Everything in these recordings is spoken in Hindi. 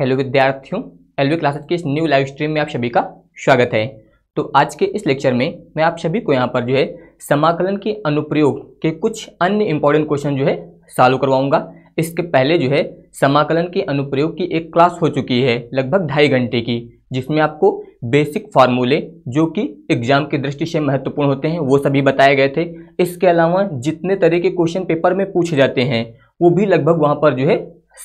हेलो विद्यार्थियों एल वी क्लासेज के इस न्यू लाइव स्ट्रीम में आप सभी का स्वागत है तो आज के इस लेक्चर में मैं आप सभी को यहाँ पर जो है समाकलन के अनुप्रयोग के कुछ अन्य इंपॉर्टेंट क्वेश्चन जो है सॉल्व करवाऊंगा इसके पहले जो है समाकलन के अनुप्रयोग की एक क्लास हो चुकी है लगभग ढाई घंटे की जिसमें आपको बेसिक फार्मूले जो कि एग्जाम की दृष्टि से महत्वपूर्ण होते हैं वो सभी बताए गए थे इसके अलावा जितने तरह के क्वेश्चन पेपर में पूछे जाते हैं वो भी लगभग वहाँ पर जो है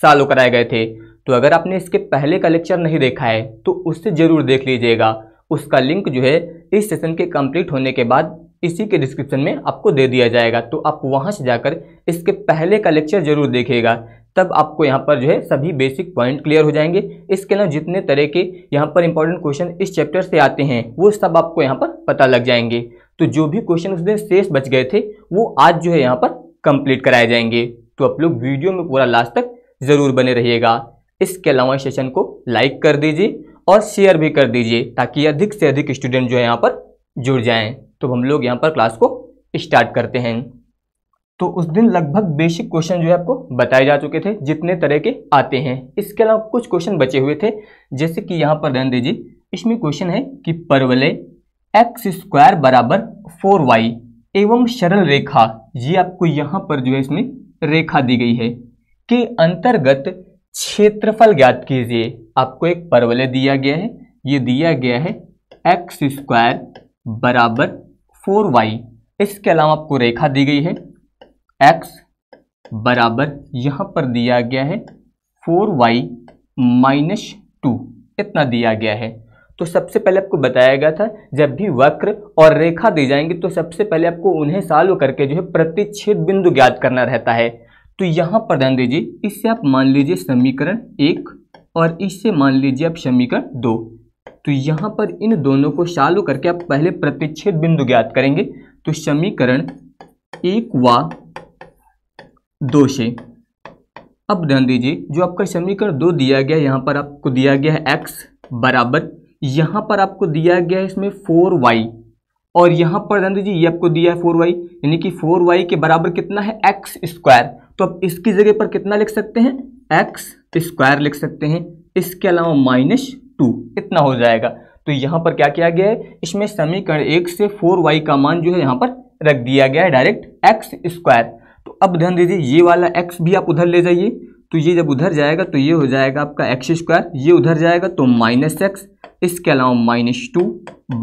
सालों कराए गए थे तो अगर आपने इसके पहले का लेक्चर नहीं देखा है तो उससे ज़रूर देख लीजिएगा उसका लिंक जो है इस सेशन के कंप्लीट होने के बाद इसी के डिस्क्रिप्शन में आपको दे दिया जाएगा तो आप वहाँ से जाकर इसके पहले का लेक्चर जरूर देखिएगा तब आपको यहाँ पर जो है सभी बेसिक पॉइंट क्लियर हो जाएंगे इसके अलावा जितने तरह के यहाँ पर इंपॉर्टेंट क्वेश्चन इस चैप्टर से आते हैं वो सब आपको यहाँ पर पता लग जाएंगे तो जो भी क्वेश्चन उस दिन शेष बच गए थे वो आज जो है यहाँ पर कंप्लीट कराए जाएंगे तो आप लोग वीडियो में पूरा लास्ट तक ज़रूर बने रहिएगा इसके अलावा इस सेशन को लाइक कर दीजिए और शेयर भी कर दीजिए ताकि अधिक से अधिक स्टूडेंट जो है यहाँ पर जुड़ जाएं तो हम लोग यहाँ पर क्लास को स्टार्ट करते हैं तो उस दिन लगभग बेसिक क्वेश्चन जो है आपको बताए जा चुके थे जितने तरह के आते हैं इसके अलावा कुछ क्वेश्चन बचे हुए थे जैसे कि यहाँ पर ध्यान दीजिए इसमें क्वेश्चन है कि परवलय एक्स स्क्वायर बराबर फोर वाई एवं सरल रेखा ये आपको यहाँ पर जो है इसमें रेखा दी गई है के अंतर्गत क्षेत्रफल ज्ञात कीजिए आपको एक परवलय दिया गया है ये दिया गया है एक्स स्क्वायर बराबर फोर वाई इसके अलावा आपको रेखा दी गई है एक्स बराबर यहाँ पर दिया गया है फोर वाई माइनस टू इतना दिया गया है तो सबसे पहले आपको बताया गया था जब भी वक्र और रेखा दी जाएंगी तो सबसे पहले आपको उन्हें साल्व करके जो है प्रतिच्छेद बिंदु ज्ञात करना रहता है तो यहाँ पर ध्यान दीजिए इससे आप मान लीजिए समीकरण एक और इससे मान लीजिए आप समीकरण दो तो यहाँ पर इन दोनों को चालू करके आप पहले प्रतिच्छेद बिंदु ज्ञात करेंगे तो समीकरण एक व दो से अब ध्यान दीजिए जो आपका समीकरण दो दिया गया है यहाँ पर आपको दिया गया है एक्स बराबर यहाँ पर आपको दिया गया है इसमें फोर वाई और यहाँ पर ध्यान दीजिए ये आपको दिया है फोर वाई यानी कि फोर वाई के बराबर कितना है एक्स स्क्वायर तो अब इसकी जगह पर कितना लिख सकते हैं एक्स स्क्वायर लिख सकते हैं इसके अलावा माइनस टू इतना हो जाएगा तो यहाँ पर क्या किया गया है इसमें समीकरण एक से फोर वाई का मान जो है यहाँ पर रख दिया गया है डायरेक्ट एक्स स्क्वायर तो अब ध्यान दीजिए ये वाला एक्स भी आप उधर ले जाइए तो ये जब उधर जाएगा तो ये हो जाएगा आपका एक्स स्क्वायर ये उधर जाएगा तो माइनस एक्स इसके अलावा माइनस टू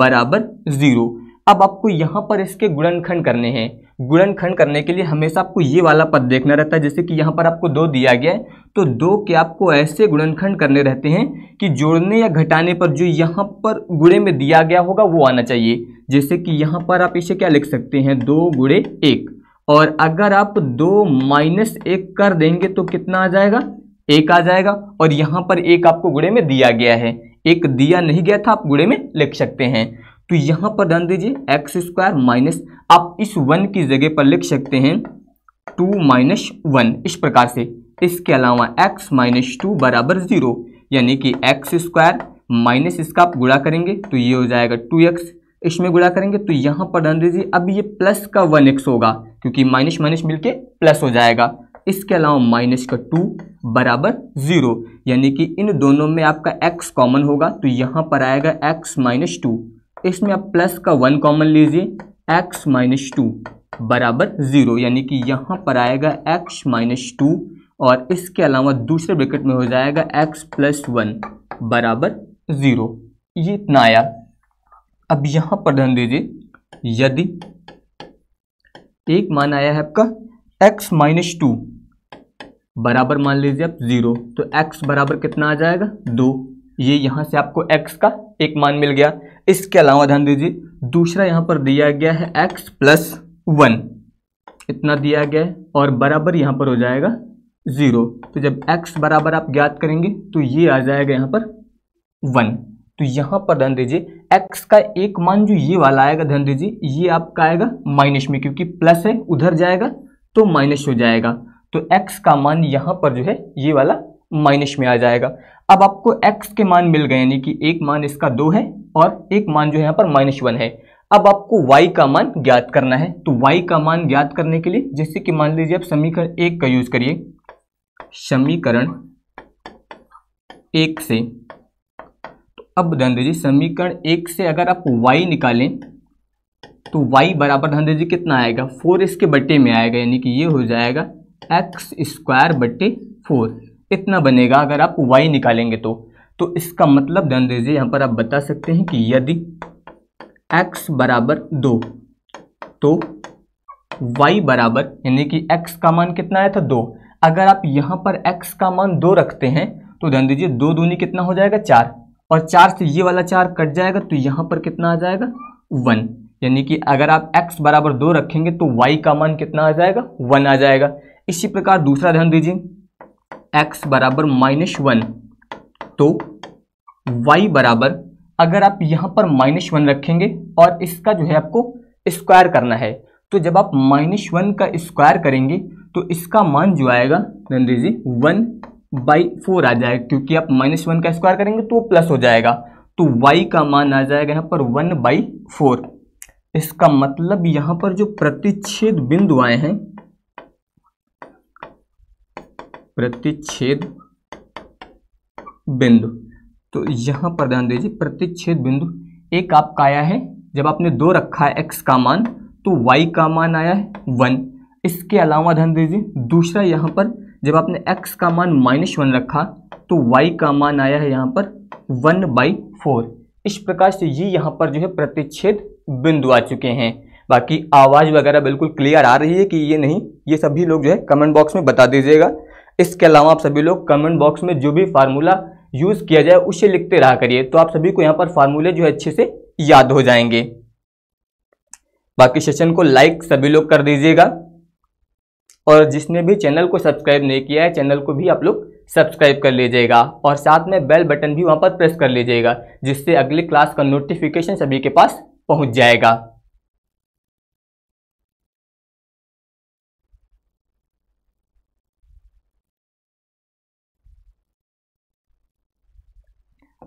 बराबर ज़ीरो अब आपको यहाँ पर इसके गुणनखंड करने हैं गुणनखंड करने के लिए हमेशा आपको ये वाला पद देखना रहता है जैसे कि यहाँ पर आपको दो दिया गया है तो दो के आपको ऐसे गुणनखंड करने रहते हैं कि जोड़ने या घटाने पर जो यहाँ पर गुड़े में दिया गया होगा वो आना चाहिए जैसे कि यहाँ पर आप इसे क्या लिख सकते हैं दो गुड़े एक और अगर आप दो माइनस एक कर देंगे तो कितना आ जाएगा एक आ जाएगा और यहाँ पर एक आपको गुड़े में दिया गया है एक दिया नहीं गया था आप गुड़े में लिख सकते हैं तो यहाँ पर ध्यान दीजिए एक्स स्क्वायर माइनस आप इस वन की जगह पर लिख सकते हैं टू माइनस वन इस प्रकार से इसके अलावा एक्स माइनस टू बराबर ज़ीरो यानी कि एक्स स्क्वायर माइनस इसका आप गुड़ा करेंगे तो ये हो जाएगा टू एक्स इसमें गुड़ा करेंगे तो यहाँ पर ध्यान दीजिए अब ये प्लस का वन एक्स होगा क्योंकि माइनस माइनस मिलके प्लस हो जाएगा इसके अलावा माइनस का टू बराबर ज़ीरो यानी कि इन दोनों में आपका एक्स कॉमन होगा तो यहाँ पर आएगा एक्स माइनस टू इसमें आप प्लस का वन कॉमन लीजिए एक्स माइनस टू बराबर ज़ीरो यानी कि यहाँ पर आएगा एक्स माइनस टू और इसके अलावा दूसरे ब्रैकेट में हो जाएगा एक्स प्लस वन बराबर ज़ीरो ये इतना आया अब यहाँ पर ध्यान दीजिए यदि एक मान आया है आपका x माइनस टू बराबर मान लीजिए आप ज़ीरो तो x बराबर कितना आ जाएगा दो ये यहाँ से आपको x का एक मान मिल गया इसके अलावा ध्यान दीजिए दूसरा यहां पर दिया गया है एक्स प्लस वन इतना दिया गया है और बराबर यहां पर हो जाएगा ज़ीरो तो जब x बराबर आप ज्ञात करेंगे तो ये आ जाएगा यहां पर वन तो यहां पर ध्यान दीजिए x का एक मान जो ये वाला आएगा ध्यान दीजिए ये आपका आएगा माइनस में क्योंकि प्लस है उधर जाएगा तो माइनस हो जाएगा तो x का मान यहां पर जो है ये वाला माइनस में आ जाएगा अब आपको x के मान मिल गए यानी कि एक मान इसका दो है और एक मान जो है यहाँ पर माइनस वन है अब आपको y का मान ज्ञात करना है तो y का मान ज्ञात करने के लिए जैसे कि मान लीजिए आप समीकरण एक का यूज करिए समीकरण एक से तो अब ध्यान दीजिए समीकरण एक से अगर आप y निकालें तो y बराबर ध्यान दीजिए कितना आएगा फोर इसके बट्टे में आएगा यानी कि ये हो जाएगा एक्स स्क्वायर बट्टे फोर इतना बनेगा अगर आप y निकालेंगे तो तो इसका मतलब ध्यान दीजिए यहाँ पर आप बता सकते हैं कि यदि x बराबर दो तो y बराबर यानी कि x का मान कितना आया था दो अगर आप यहाँ पर x का मान दो रखते हैं तो ध्यान दीजिए दो दूनी कितना हो जाएगा चार और चार से ये वाला चार कट जाएगा तो यहाँ पर कितना आ जाएगा वन यानी कि अगर आप x बराबर दो रखेंगे तो y का मान कितना आ जाएगा वन आ जाएगा इसी प्रकार दूसरा ध्यान दीजिए x बराबर माइनस वन तो वाई बराबर अगर आप यहाँ पर माइनस वन रखेंगे और इसका जो है आपको स्क्वायर करना है तो जब आप माइनस वन का स्क्वायर करेंगे तो इसका मान जो आएगा नंदी जी वन बाई फोर आ जाएगा क्योंकि आप माइनस वन का स्क्वायर करेंगे तो प्लस हो जाएगा तो वाई का मान आ जाएगा यहाँ पर वन बाई फोर इसका मतलब यहाँ पर जो प्रतिच्छेद बिंदु आए हैं प्रतिच्छेद बिंदु तो यहाँ पर ध्यान दीजिए प्रत्येक छेद बिंदु एक आपका आया है जब आपने दो रखा है एक्स का मान तो वाई का मान आया है वन इसके अलावा ध्यान दीजिए दूसरा यहाँ पर जब आपने एक्स का मान माइनस वन रखा तो वाई का मान आया है यहाँ पर वन बाई फोर इस प्रकार से ये यहाँ पर जो है प्रतिच्छेद बिंदु आ चुके हैं बाकी आवाज़ वगैरह बिल्कुल क्लियर आ रही है कि ये नहीं ये सभी लोग जो है कमेंट बॉक्स में बता दीजिएगा इसके अलावा आप सभी लोग कमेंट बॉक्स में जो भी फार्मूला यूज़ किया जाए उसे लिखते रहा करिए तो आप सभी को यहाँ पर फार्मूले जो है अच्छे से याद हो जाएंगे बाकी सेशन को लाइक सभी लोग कर दीजिएगा और जिसने भी चैनल को सब्सक्राइब नहीं किया है चैनल को भी आप लोग सब्सक्राइब कर लीजिएगा और साथ में बेल बटन भी वहाँ पर प्रेस कर लीजिएगा जिससे अगली क्लास का नोटिफिकेशन सभी के पास पहुँच जाएगा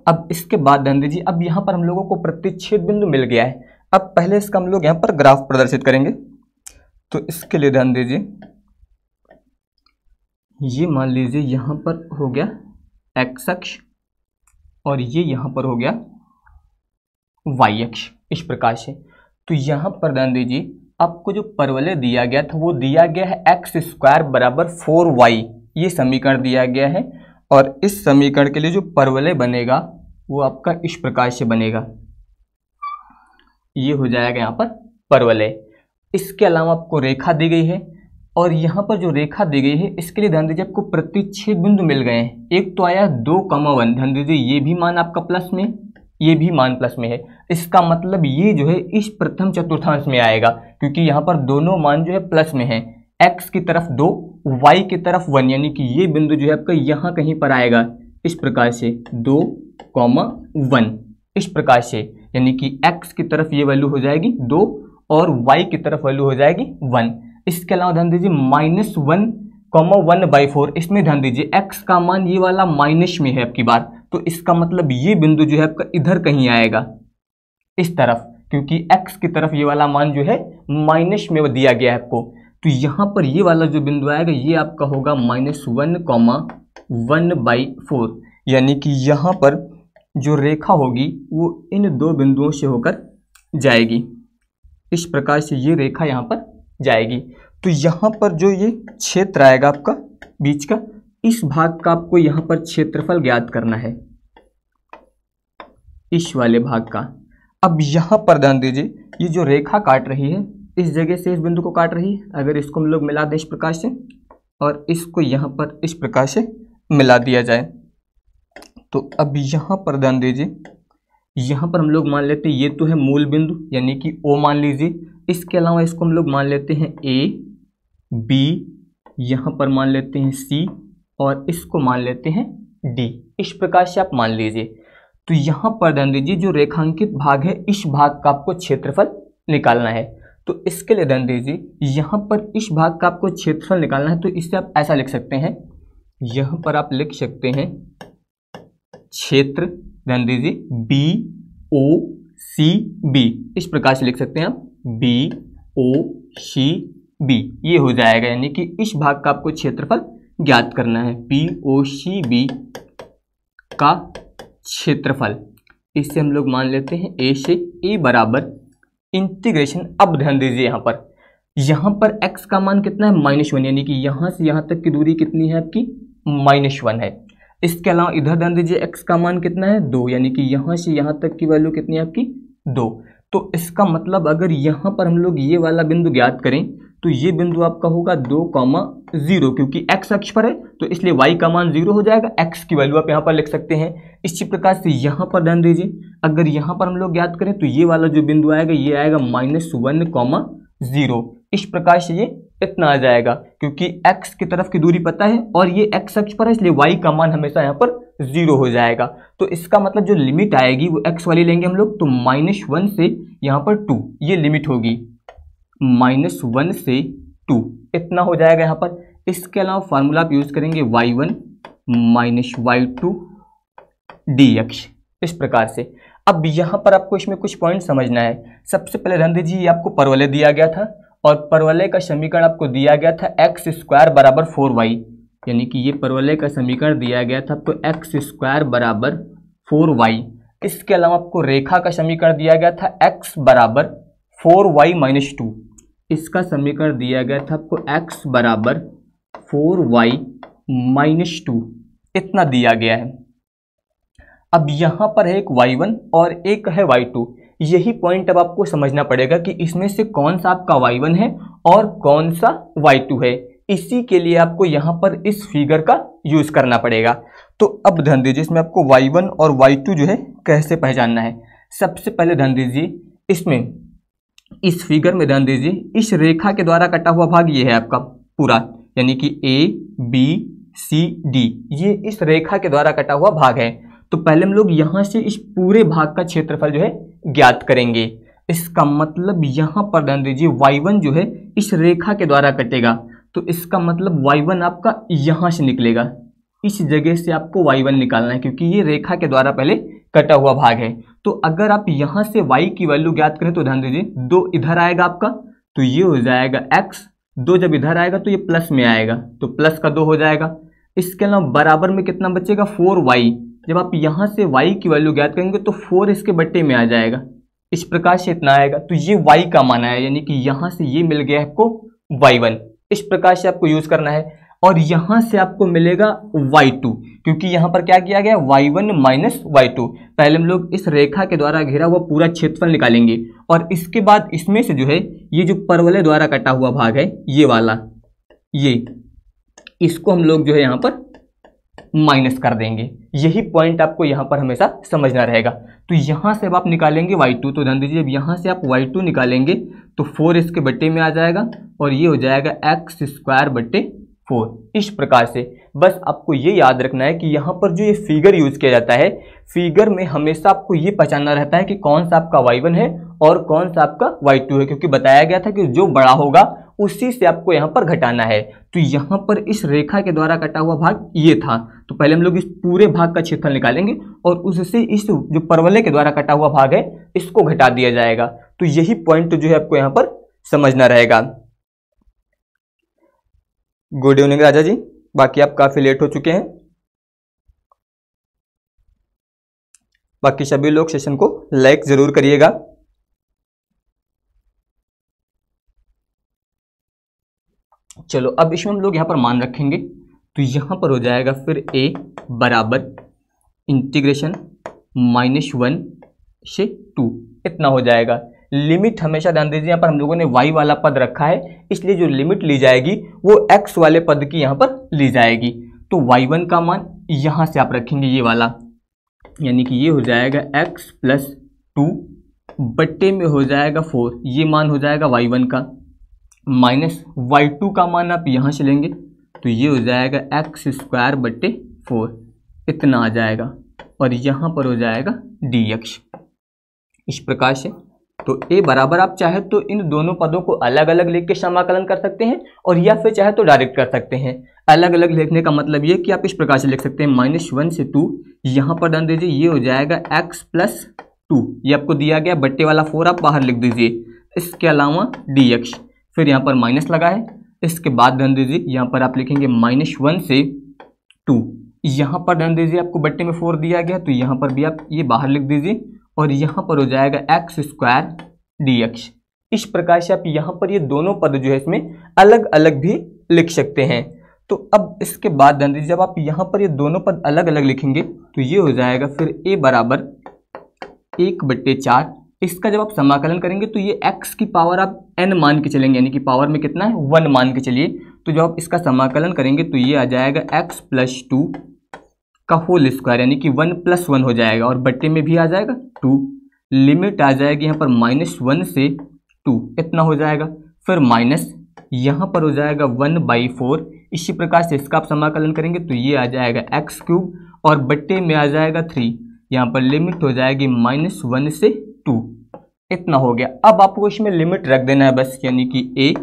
अब इसके बाद धनंजय जी अब यहाँ पर हम लोगों को प्रतिच्छेद बिंदु मिल गया है अब पहले इसका हम लोग यहाँ पर ग्राफ प्रदर्शित करेंगे तो इसके लिए ध्यान दीजिए ये मान लीजिए यहाँ पर हो गया एक्स अक्ष और ये यहाँ पर हो गया वाई अक्ष इस प्रकार से तो यहाँ पर ध्यान दीजिए आपको जो परवलय दिया गया था वो दिया गया है एक्स स्क्वायर बराबर फोर वाई ये समीकरण दिया गया है और इस समीकरण के लिए जो परवलय बनेगा वो आपका इस प्रकार से बनेगा ये हो जाएगा यहाँ पर परवलय इसके अलावा आपको रेखा दी गई है और यहाँ पर जो रेखा दी गई है इसके लिए ध्यान दीजिए आपको प्रतिच्छेद बिंदु मिल गए हैं एक तो आया दो कमा वन ध्यान दीजिए ये भी मान आपका प्लस में ये भी मान प्लस में है इसका मतलब ये जो है इस प्रथम चतुर्थांश में आएगा क्योंकि यहाँ पर दोनों मान जो है प्लस में है एक्स की तरफ दो वाई की तरफ वन यानी कि ये बिंदु जो है आपका यहाँ कहीं पर आएगा इस प्रकार से दो कॉमा वन इस प्रकार से यानी कि एक्स की तरफ ये वैल्यू हो जाएगी दो और वाई की तरफ वैल्यू हो जाएगी वन इसके अलावा ध्यान दीजिए minus one comma one by four इसमें ध्यान दीजिए एक्स का मान ये वाला माइनस में है आपकी बार तो इसका मतलब ये बिंदु जो है आपका इधर कहीं आएगा इस तरफ क्योंकि एक्स की तरफ ये वाला मान जो है माइनस में दिया गया है आपको तो यहाँ पर ये वाला जो बिंदु आएगा ये आपका होगा minus one comma one by four यानी कि यहाँ पर जो रेखा होगी वो इन दो बिंदुओं से होकर जाएगी इस प्रकार से ये रेखा यहाँ पर जाएगी तो यहाँ पर जो ये क्षेत्र आएगा आपका बीच का इस भाग का आपको यहाँ पर क्षेत्रफल ज्ञात करना है इस वाले भाग का अब यहाँ पर ध्यान दीजिए ये जो रेखा काट रही है इस जगह से इस बिंदु को काट रही है अगर इसको हम लोग मिला दें इस प्रकार से और इसको यहाँ पर इस प्रकार से मिला दिया जाए तो अब यहाँ पर ध्यान दीजिए यहाँ पर हम लोग मान लेते हैं ये तो है मूल बिंदु यानी कि ओ मान लीजिए इसके अलावा इसको हम लोग मान लेते हैं ए बी यहाँ पर मान लेते हैं सी और इसको मान लेते हैं डी इस प्रकार से आप मान लीजिए तो यहाँ पर ध्यान दीजिए जो रेखांकित भाग है इस भाग का आपको क्षेत्रफल निकालना है तो इसके लिए ध्यान दीजिए यहाँ पर इस भाग का आपको क्षेत्रफल निकालना है तो इससे आप ऐसा लिख सकते हैं यहाँ पर आप लिख सकते हैं क्षेत्र ध्यान दीजिए बी ओ सी बी इस प्रकार से लिख सकते हैं आप बी ओ सी बी ये हो जाएगा यानी कि इस भाग का आपको क्षेत्रफल ज्ञात करना है पी ओ सी बी का क्षेत्रफल इससे हम लोग मान लेते हैं ए से ए बराबर इंटीग्रेशन अब ध्यान दीजिए यहाँ पर यहाँ पर x का मान कितना है माइनस वन यानी कि यहाँ से यहाँ तक की दूरी कितनी है आपकी माइनस वन है इसके अलावा इधर ध्यान दीजिए x का मान कितना है दो यानी कि यहाँ से यहाँ तक की वैल्यू कितनी है आपकी दो तो इसका मतलब अगर यहाँ पर हम लोग ये वाला बिंदु ज्ञात करें तो ये बिंदु आपका होगा दो कॉमा जीरो क्योंकि एक्स अक्ष पर है तो इसलिए वाई का मान जीरो हो जाएगा एक्स की वैल्यू आप यहाँ पर लिख सकते हैं इसी प्रकार से यहाँ पर ध्यान दीजिए अगर यहाँ पर हम लोग याद करें तो ये वाला जो बिंदु आएगा ये आएगा माइनस वन कॉमा जीरो इस प्रकार से ये इतना आ जाएगा क्योंकि x की तरफ की दूरी पता है और ये एक्स अक्ष पर है इसलिए वाई का मान हमेशा यहाँ पर जीरो हो जाएगा तो इसका मतलब जो लिमिट आएगी वो एक्स वाली लेंगे हम लोग तो माइनस वन से यहाँ पर टू ये लिमिट होगी माइनस वन से टू इतना हो जाएगा यहाँ पर इसके अलावा फार्मूला आप यूज़ करेंगे Y one minus Y two D X इस प्रकार से अब यहाँ पर आपको इसमें कुछ पॉइंट समझना है सबसे पहले रंधे जी ये आपको परवलय दिया गया था और परवलय का समीकरण आपको दिया गया था एक्स स्क्वायर बराबर फोर वाई यानी कि ये परवलय का समीकरण दिया गया था आपको एक्स स्क्वायर बराबर फोर वाई इसके अलावा आपको रेखा का समीकरण दिया गया था एक्स बराबर फोर वाई माइनस टू इसका समीकरण दिया गया था आपको x बराबर फोर वाई माइनस टू इतना दिया गया है अब यहाँ पर है एक y1 और एक है y2 यही पॉइंट अब आपको समझना पड़ेगा कि इसमें से कौन सा आपका y1 है और कौन सा y2 है इसी के लिए आपको यहाँ पर इस फिगर का यूज़ करना पड़ेगा तो अब ध्यान दीजिए इसमें आपको y1 और y2 जो है कैसे पहचानना है सबसे पहले ध्यान दीजिए इसमें इस फिगर में ध्यान दीजिए इस रेखा के द्वारा कटा हुआ भाग ये है आपका पूरा यानी कि ए बी सी डी ये इस रेखा के द्वारा कटा हुआ भाग है तो पहले हम लोग यहाँ से इस पूरे भाग का क्षेत्रफल जो है ज्ञात करेंगे इसका मतलब यहाँ पर ध्यान दीजिए y1 जो है इस रेखा के द्वारा कटेगा तो इसका मतलब y1 आपका यहाँ से निकलेगा इस जगह से आपको y1 निकालना है क्योंकि ये रेखा के द्वारा पहले कटा हुआ भाग है तो अगर आप यहाँ से y की वैल्यू ज्ञात करें तो ध्यान दीजिए दो इधर आएगा आपका तो ये हो जाएगा x दो जब इधर आएगा तो ये प्लस में आएगा तो प्लस का दो हो जाएगा इसके अलावा बराबर में कितना बचेगा फोर वाई जब आप यहाँ से वाई की वैल्यू ज्ञात करेंगे तो फोर इसके बट्टे में आ जाएगा इस प्रकार से इतना आएगा तो ये वाई का माना है यानी कि यहाँ से ये मिल गया आपको वाई वन इस प्रकार से आपको यूज़ करना है और यहां से आपको मिलेगा y2 क्योंकि यहां पर क्या किया गया y1 माइनस वाई पहले हम लोग इस रेखा के द्वारा घेरा हुआ पूरा क्षेत्रफल निकालेंगे और इसके बाद इसमें से जो है ये जो परवले द्वारा कटा हुआ भाग है ये वाला ये इसको हम लोग जो है यहां पर माइनस कर देंगे यही पॉइंट आपको यहां पर हमेशा समझना रहेगा तो यहां से अब आप निकालेंगे y2 तो ध्यान दीजिए अब यहां से आप y2 निकालेंगे तो फोर इसके बट्टे में आ जाएगा और ये हो जाएगा एक्स स्क्वायर बट्टे फोर इस प्रकार से बस आपको ये याद रखना है कि यहाँ पर जो ये फिगर यूज़ किया जाता है फिगर में हमेशा आपको ये पहचानना रहता है कि कौन सा आपका वाई वन है और कौन सा आपका वाई टू है क्योंकि बताया गया था कि जो बड़ा होगा उसी से आपको यहाँ पर घटाना है तो यहाँ पर इस रेखा के द्वारा कटा हुआ भाग ये था तो पहले हम लोग इस पूरे भाग का क्षेत्रफल निकालेंगे और उससे इस जो परवले के द्वारा कटा हुआ भाग है इसको घटा दिया जाएगा तो यही पॉइंट जो है आपको यहाँ पर समझना रहेगा गुड इवनिंग राजा जी बाकी आप काफ़ी लेट हो चुके हैं बाकी सभी लोग सेशन को लाइक ज़रूर करिएगा चलो अब इसमें हम लोग यहां पर मान रखेंगे तो यहां पर हो जाएगा फिर ए बराबर इंटीग्रेशन माइनस वन से टू इतना हो जाएगा लिमिट हमेशा ध्यान दीजिए यहाँ पर हम लोगों ने वाई वाला पद रखा है इसलिए जो लिमिट ली जाएगी वो एक्स वाले पद की यहाँ पर ली जाएगी तो वाई वन का मान यहाँ से आप रखेंगे ये वाला यानी कि ये हो जाएगा एक्स प्लस टू बट्टे में हो जाएगा फोर ये मान हो जाएगा वाई वन का माइनस वाई टू का मान आप यहाँ से लेंगे तो ये हो जाएगा एक्स स्क्वायर बट्टे फोर इतना आ जाएगा और यहाँ पर हो जाएगा डी एक्स इस प्रकार से तो ए बराबर आप चाहे तो इन दोनों पदों को अलग अलग लिख के समाकलन कर सकते हैं और या फिर चाहे तो डायरेक्ट कर सकते हैं अलग अलग लिखने का मतलब ये कि आप इस प्रकार से लिख सकते हैं माइनस वन से टू यहाँ पर डन दीजिए ये हो जाएगा एक्स प्लस टू ये आपको दिया गया बट्टे वाला फोर आप बाहर लिख दीजिए इसके अलावा डी एक्स फिर यहाँ पर माइनस लगा है इसके बाद डन दीजिए यहाँ पर आप लिखेंगे माइनस वन से टू यहाँ पर डन दीजिए आपको बट्टे में फोर दिया गया तो यहाँ पर भी आप ये बाहर लिख दीजिए और यहाँ पर हो जाएगा एक्स स्क्वायर डी एक्स इस प्रकार से आप यहाँ पर ये दोनों पद जो है इसमें अलग अलग भी लिख सकते हैं तो अब इसके बाद धन जब आप यहाँ पर ये दोनों पद अलग अलग लिखेंगे तो ये हो जाएगा फिर ए बराबर एक बट्टे चार इसका जब आप समाकलन करेंगे तो ये एक्स की पावर आप एन मान के चलेंगे यानी कि पावर में कितना है वन मान के चलिए तो जब आप इसका समाकलन करेंगे तो ये आ जाएगा एक्स प्लस टू का होल स्क्वायर यानी कि वन प्लस वन हो जाएगा और बट्टे में भी आ जाएगा टू लिमिट आ जाएगी यहाँ पर माइनस वन से टू इतना हो जाएगा फिर माइनस यहाँ पर हो जाएगा वन बाई फोर इसी प्रकार से इसका आप समाकलन करेंगे तो ये आ जाएगा एक्स क्यूब और बट्टे में आ जाएगा थ्री यहाँ पर लिमिट हो जाएगी माइनस वन से टू इतना हो गया अब आपको इसमें लिमिट रख देना है बस यानी कि ए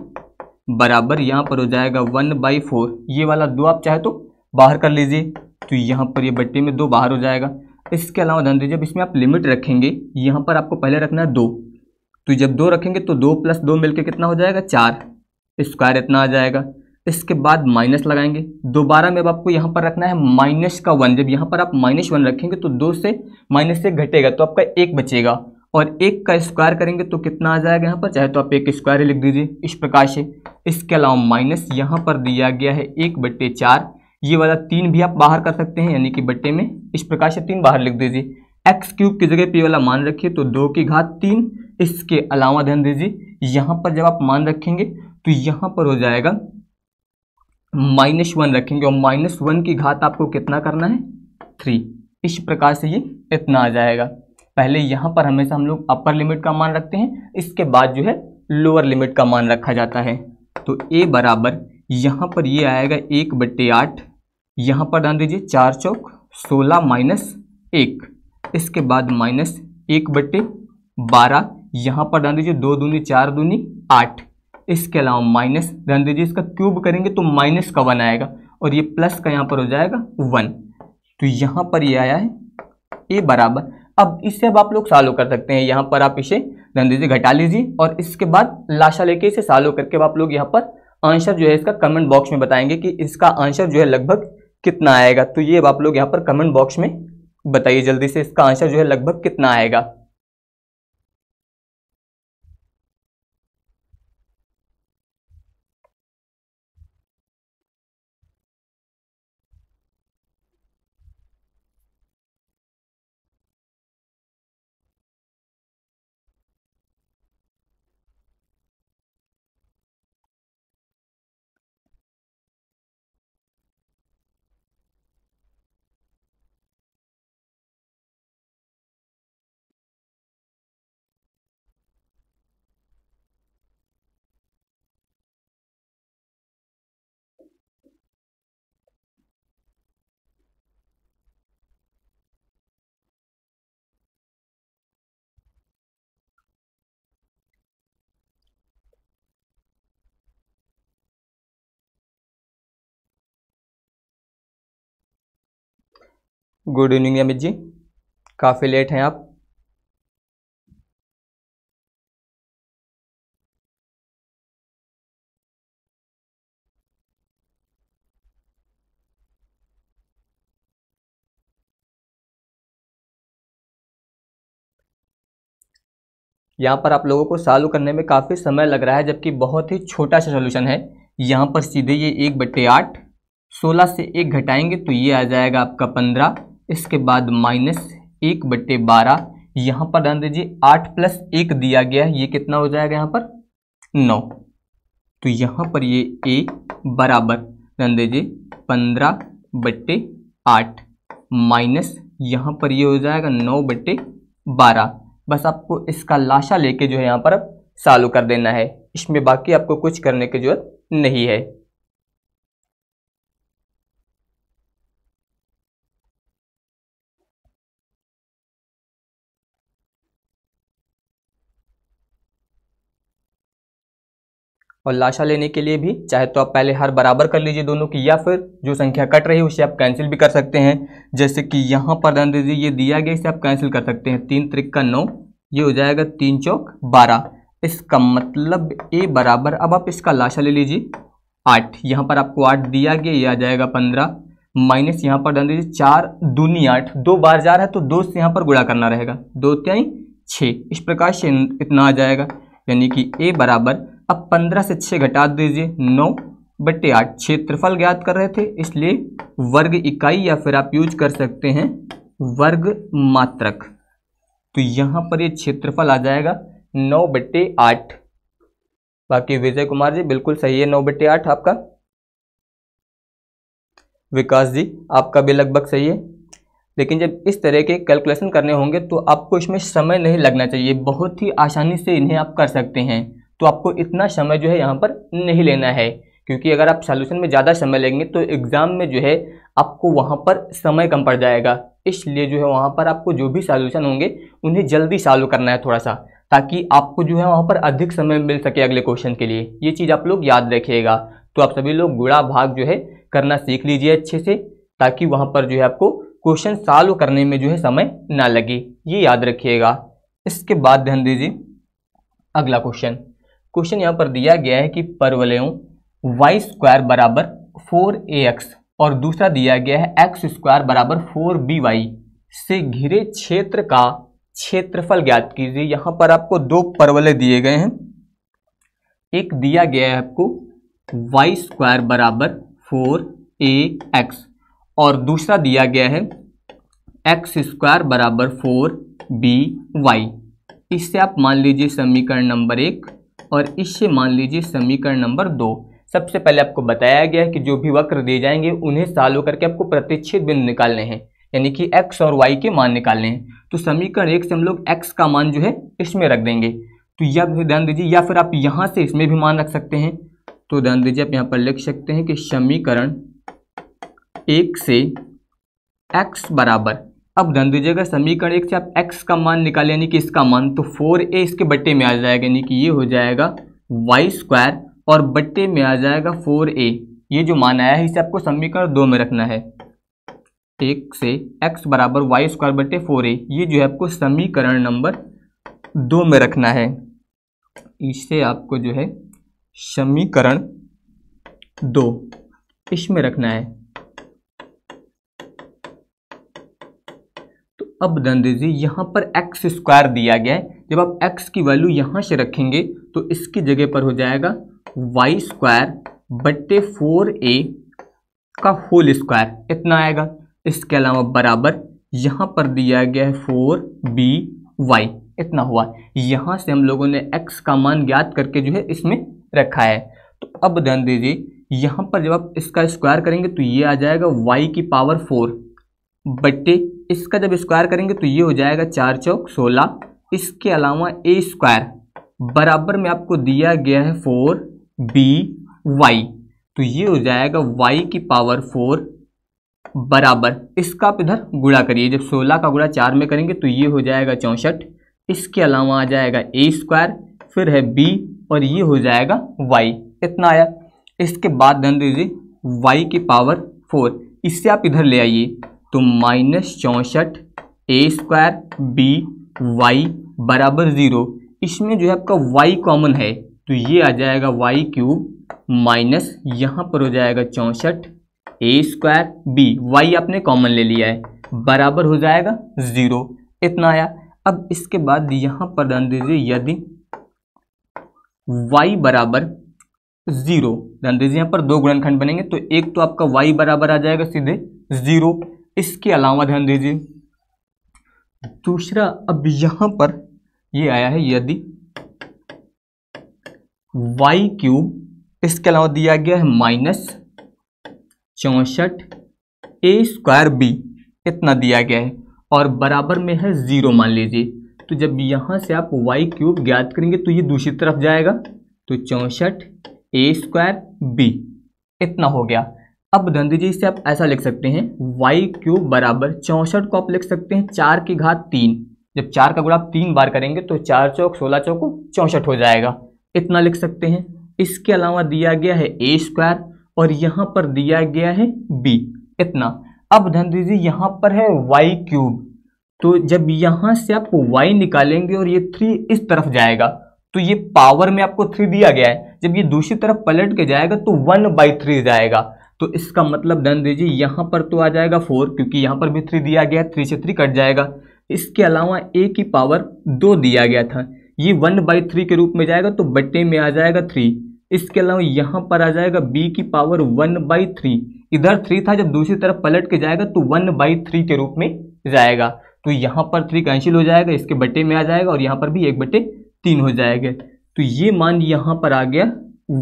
बराबर यहाँ पर हो जाएगा वन बाई फोर ये वाला दो आप चाहे तो बाहर कर लीजिए तो यहाँ पर ये बट्टी में दो बाहर हो जाएगा इसके अलावा ध्यान दीजिए जब इसमें आप लिमिट रखेंगे यहाँ पर आपको पहले रखना है दो तो जब दो रखेंगे तो दो प्लस दो मिलकर कितना हो जाएगा चार स्क्वायर इतना आ जाएगा इसके बाद माइनस लगाएंगे दोबारा में अब आपको यहाँ पर रखना है माइनस का वन जब यहाँ पर आप माइनस वन रखेंगे तो दो से माइनस से घटेगा तो आपका एक बचेगा और एक का स्क्वायर करेंगे तो कितना आ जाएगा यहाँ पर चाहे तो आप एक स्क्वायर लिख दीजिए इस प्रकार से इसके अलावा माइनस यहाँ पर दिया गया है एक बट्टे चार ये वाला तीन भी आप बाहर कर सकते हैं यानी कि बट्टे में इस प्रकार से तीन बाहर लिख दीजिए एक्स क्यूब की जगह पी वाला मान रखिए तो दो की घात तीन इसके अलावा ध्यान दीजिए यहाँ पर जब आप मान रखेंगे तो यहाँ पर हो जाएगा माइनस वन रखेंगे और माइनस वन की घात आपको कितना करना है थ्री इस प्रकार से ये इतना आ जाएगा पहले यहाँ पर हमेशा हम लोग अपर लिमिट का मान रखते हैं इसके बाद जो है लोअर लिमिट का मान रखा जाता है तो ए बराबर यहाँ पर ये आएगा एक बट्टे आठ यहाँ पर डाल दीजिए चार चौक सोलह माइनस एक इसके बाद माइनस एक बट्टे बारह यहाँ पर डाल दीजिए दो दूनी चार दूनी आठ इसके अलावा माइनस डाल दीजिए इसका क्यूब करेंगे तो माइनस का वन आएगा और ये प्लस का यहाँ पर हो जाएगा वन तो यहाँ पर ये आया है ए बराबर अब इससे अब आप लोग सालो कर सकते हैं यहाँ पर आप इसे डाल दीजिए घटा लीजिए और इसके बाद लाशा लेके इसे सालो करके आप लोग यहाँ पर आंसर जो है इसका कमेंट बॉक्स में बताएंगे कि इसका आंसर जो है लगभग कितना आएगा तो ये आप लोग यहाँ पर कमेंट बॉक्स में बताइए जल्दी से इसका आंसर जो है लगभग कितना आएगा गुड इवनिंग अमित जी काफ़ी लेट हैं आप यहाँ पर आप लोगों को सॉल्व करने में काफ़ी समय लग रहा है जबकि बहुत ही छोटा सा सोल्यूशन है यहाँ पर सीधे ये एक बट्टे आठ सोलह से एक घटाएंगे तो ये आ जाएगा आपका पंद्रह इसके बाद माइनस एक बट्टे बारह यहाँ पर ध्यान दीजिए आठ प्लस एक दिया गया है ये कितना हो जाएगा यहाँ पर नौ तो यहाँ पर ये ए बराबर ध्यान दीजिए पंद्रह बट्टे आठ माइनस यहाँ पर ये हो जाएगा नौ बट्टे बारह बस आपको इसका लाशा लेके जो है यहाँ पर अब सालू कर देना है इसमें बाकी आपको कुछ करने की जरूरत नहीं है और लाशा लेने के लिए भी चाहे तो आप पहले हर बराबर कर लीजिए दोनों की या फिर जो संख्या कट रही है उसे आप कैंसिल भी कर सकते हैं जैसे कि यहाँ पर ध्यान दीजिए ये दिया गया इसे आप कैंसिल कर सकते हैं तीन त्रिक का नौ ये हो जाएगा तीन चौक बारह इसका मतलब ए बराबर अब आप इसका लाशा ले लीजिए आठ यहाँ पर आपको आठ दिया गया ये आ जाएगा पंद्रह माइनस यहाँ पर ध्यान दीजिए चार दूनी आठ दो बार जा रहा है तो दो से यहाँ पर गुड़ा करना रहेगा दो त्याई छः इस प्रकार से इतना आ जाएगा यानी कि ए बराबर अब पंद्रह से छः घटा दीजिए नौ बटे आठ क्षेत्रफल ज्ञात कर रहे थे इसलिए वर्ग इकाई या फिर आप यूज कर सकते हैं वर्ग मात्रक तो यहाँ पर ये क्षेत्रफल आ जाएगा नौ बटे आठ बाकी विजय कुमार जी बिल्कुल सही है नौ बटे आठ आपका विकास जी आपका भी लगभग सही है लेकिन जब इस तरह के कैलकुलेशन करने होंगे तो आपको इसमें समय नहीं लगना चाहिए बहुत ही आसानी से इन्हें आप कर सकते हैं तो आपको इतना समय जो है यहाँ पर नहीं लेना है क्योंकि अगर आप सॉल्यूशन में ज़्यादा समय लेंगे तो एग्ज़ाम में जो है आपको वहाँ पर समय कम पड़ जाएगा इसलिए जो है वहाँ पर आपको जो भी सॉल्यूशन होंगे उन्हें जल्दी सॉल्व करना है थोड़ा सा ताकि आपको जो है वहाँ पर अधिक समय मिल सके अगले क्वेश्चन के लिए ये चीज़ आप लोग याद रखिएगा तो आप सभी लोग गुड़ा भाग जो है करना सीख लीजिए अच्छे से ताकि वहाँ पर जो है आपको क्वेश्चन सॉल्व करने में जो है समय ना लगे ये याद रखिएगा इसके बाद ध्यान दीजिए अगला क्वेश्चन क्वेश्चन यहाँ पर दिया गया है कि परवलयों वाई स्क्वायर बराबर फोर ए एक्स और दूसरा दिया गया है एक्स स्क्वायर बराबर फोर बी वाई से घिरे क्षेत्र का क्षेत्रफल ज्ञात कीजिए यहाँ पर आपको दो परवलय दिए गए हैं एक दिया गया है आपको वाई स्क्वायर बराबर फोर ए एक्स और दूसरा दिया गया है एक्स स्क्वायर बराबर फोर बी वाई इससे आप मान लीजिए समीकरण नंबर एक और इससे मान लीजिए समीकरण नंबर दो सबसे पहले आपको बताया गया है कि जो भी वक्र दिए जाएंगे उन्हें सालों करके आपको प्रतिच्छेद बिंदु निकालने हैं यानी कि एक्स और वाई के मान निकालने हैं तो समीकरण एक से हम लोग एक्स का मान जो है इसमें रख देंगे तो या फिर ध्यान दीजिए या फिर आप यहाँ से इसमें भी मान रख सकते हैं तो ध्यान दीजिए आप यहाँ पर लिख सकते हैं कि समीकरण एक से एक्स बराबर अब ध्यान दीजिएगा समीकरण एक से आप x का मान निकाले यानी कि इसका मान तो फोर ए इसके बट्टे में आ जाएगा यानी कि ये हो जाएगा वाई स्क्वायर और बट्टे में आ जाएगा फोर ए ये जो मान आया है इसे आपको समीकरण दो में रखना है एक से x बराबर वाई स्क्वायर बट्टे फोर ए ये जो है आपको समीकरण नंबर दो में रखना है इसे आपको जो है समीकरण दो इसमें रखना है अब ध्यान दीजिए यहाँ पर एक्स स्क्वायर दिया गया है जब आप एक्स की वैल्यू यहाँ से रखेंगे तो इसकी जगह पर हो जाएगा वाई स्क्वायर बट्टे फोर ए का होल स्क्वायर इतना आएगा इसके अलावा बराबर यहाँ पर दिया गया है फोर बी वाई इतना हुआ यहाँ से हम लोगों ने एक्स का मान ज्ञात करके जो है इसमें रखा है तो अब ध्यान दीजिए यहाँ पर जब आप इसका स्क्वायर करेंगे तो ये आ जाएगा वाई की पावर फोर बट्टे इसका जब स्क्वायर करेंगे तो ये हो जाएगा चार चौक सोलह इसके अलावा ए स्क्वायर बराबर में आपको दिया गया है फोर बी वाई तो ये हो जाएगा वाई की पावर फोर बराबर इसका आप इधर गुड़ा करिए जब सोलह का गुड़ा चार में करेंगे तो ये हो जाएगा चौंसठ इसके अलावा आ जाएगा ए स्क्वायर फिर है बी और ये हो जाएगा वाई इतना आया इसके बाद ध्यान दीजिए वाई की पावर फोर इससे आप इधर ले आइए तो माइनस चौंसठ ए स्क्वायर बी वाई बराबर ज़ीरो इसमें जो है आपका वाई कॉमन है तो ये आ जाएगा वाई क्यूब माइनस यहाँ पर हो जाएगा चौंसठ ए स्क्वायर बी वाई आपने कॉमन ले लिया है बराबर हो जाएगा ज़ीरो इतना आया अब इसके बाद यहाँ पर ध्यान दीजिए यदि y बराबर ज़ीरो ध्यान दीजिए यहाँ पर दो गुणनखंड बनेंगे तो एक तो आपका y बराबर आ जाएगा सीधे ज़ीरो इसके अलावा ध्यान दीजिए दूसरा अब यहां पर ये आया है यदि वाई क्यूब इसके अलावा दिया गया है माइनस चौसठ ए स्क्वायर बी इतना दिया गया है और बराबर में है ज़ीरो मान लीजिए तो जब यहां से आप वाई क्यूब ज्ञात करेंगे तो ये दूसरी तरफ जाएगा तो चौसठ ए स्क्वायर बी इतना हो गया अब ध्यान जी इसे आप ऐसा लिख सकते हैं वाई क्यूब बराबर चौंसठ को आप लिख सकते हैं चार की घात तीन जब चार का गुणा आप तीन बार करेंगे तो चार चौक सोलह चौक चौंसठ हो जाएगा इतना लिख सकते हैं इसके अलावा दिया गया है ए स्क्वायर और यहाँ पर दिया गया है बी इतना अब ध्यान जी यहाँ पर है वाई क्यूब तो जब यहाँ से आप वाई निकालेंगे और ये थ्री इस तरफ जाएगा तो ये पावर में आपको थ्री दिया गया है जब ये दूसरी तरफ पलट के जाएगा तो वन बाई थ्री जाएगा तो इसका मतलब डन दीजिए यहाँ पर तो आ जाएगा फोर क्योंकि यहाँ पर भी थ्री दिया गया थ्री से थ्री कट जाएगा इसके अलावा ए की पावर दो दिया गया था ये वन बाई थ्री के रूप में जाएगा तो बट्टे में आ जाएगा थ्री इसके अलावा यहाँ पर आ जाएगा बी की पावर वन बाई थ्री इधर थ्री था जब दूसरी तरफ पलट के जाएगा तो वन बाई थ्री के रूप में जाएगा तो यहाँ पर थ्री कैंसिल हो जाएगा इसके बट्टे में आ जाएगा और यहाँ पर भी एक बट्टे तीन हो जाएगा तो ये मान यहाँ पर आ गया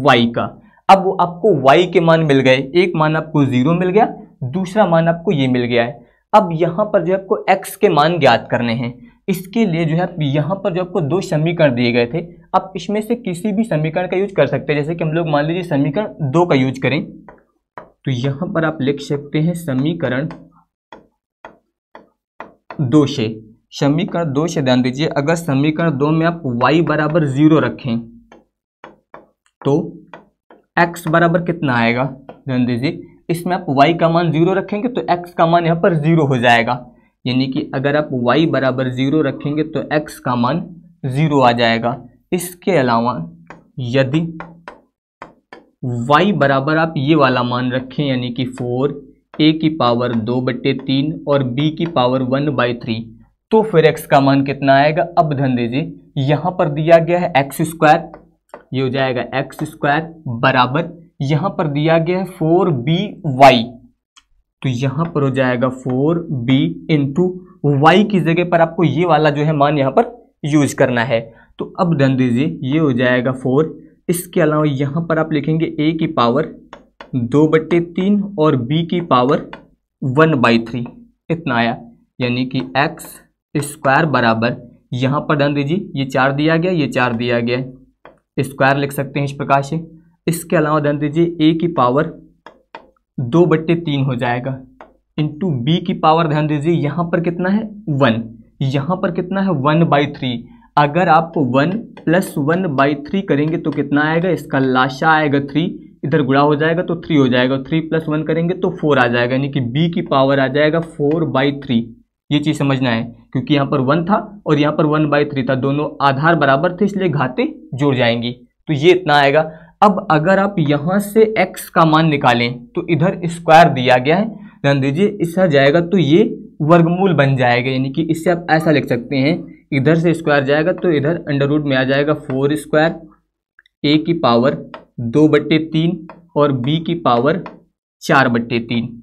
वाई का अब वो आपको y के मान मिल गए एक मान आपको जीरो मिल गया दूसरा मान आपको ये मिल गया है अब यहाँ पर जो है आपको x के मान ज्ञात करने हैं इसके लिए जो है यहाँ पर जो आपको दो समीकरण दिए गए थे आप इसमें से किसी भी समीकरण का यूज कर सकते हैं जैसे कि हम लोग मान लीजिए समीकरण दो का यूज करें तो यहाँ पर आप लिख सकते हैं समीकरण दो से समीकरण दो से ध्यान दीजिए अगर समीकरण दो में आप y बराबर जीरो रखें तो एक्स बराबर कितना आएगा ध्यान दीजिए इसमें आप वाई का मान जीरो रखेंगे तो x का मान यहाँ पर जीरो हो जाएगा यानी कि अगर आप वाई बराबर जीरो रखेंगे तो एक्स का मान जीरो आ जाएगा इसके अलावा यदि y बराबर आप ये वाला मान रखें यानी कि फोर ए की पावर दो बट्टे तीन और b की पावर वन बाई थ्री तो फिर x का मान कितना आएगा अब ध्यान दीजिए यहाँ पर दिया गया है एक्स स्क्वायर ये हो जाएगा एक्स स्क्वायर बराबर यहां पर दिया गया है फोर बी वाई तो यहां पर हो जाएगा फोर बी इंटू वाई की जगह पर आपको ये वाला जो है मान यहां पर यूज करना है तो अब ध्यान दीजिए ये हो जाएगा फोर इसके अलावा यहां पर आप लिखेंगे ए की पावर दो बट्टे तीन और बी की पावर वन बाई थ्री इतना आया यानी कि एक्स स्क्वायर बराबर यहां पर ध्यान दीजिए ये चार दिया गया ये चार दिया गया स्क्वायर लिख सकते हैं इस प्रकार से इसके अलावा ध्यान दीजिए ए की पावर दो बट्टे तीन हो जाएगा इंटू बी की पावर ध्यान दीजिए यहाँ पर कितना है वन यहाँ पर कितना है वन बाई थ्री अगर आप one plus one by three करेंगे तो कितना आएगा इसका लाशा आएगा थ्री इधर गुड़ा हो जाएगा तो थ्री हो जाएगा थ्री प्लस वन करेंगे तो फोर आ जाएगा यानी कि बी की पावर आ जाएगा फोर बाई थ्री ये चीज़ समझना है क्योंकि यहाँ पर वन था और यहाँ पर वन बाई थ्री था दोनों आधार बराबर थे इसलिए घाते जुड़ जाएंगी तो ये इतना आएगा अब अगर आप यहाँ से x का मान निकालें तो इधर स्क्वायर दिया गया है ध्यान दीजिए इससे जाएगा तो ये वर्गमूल बन जाएगा यानी कि इससे आप ऐसा लिख सकते हैं इधर से स्क्वायर जाएगा तो इधर अंडर रूट में आ जाएगा फोर स्क्वायर ए की पावर दो बट्टे तीन और बी की पावर चार बट्टे तीन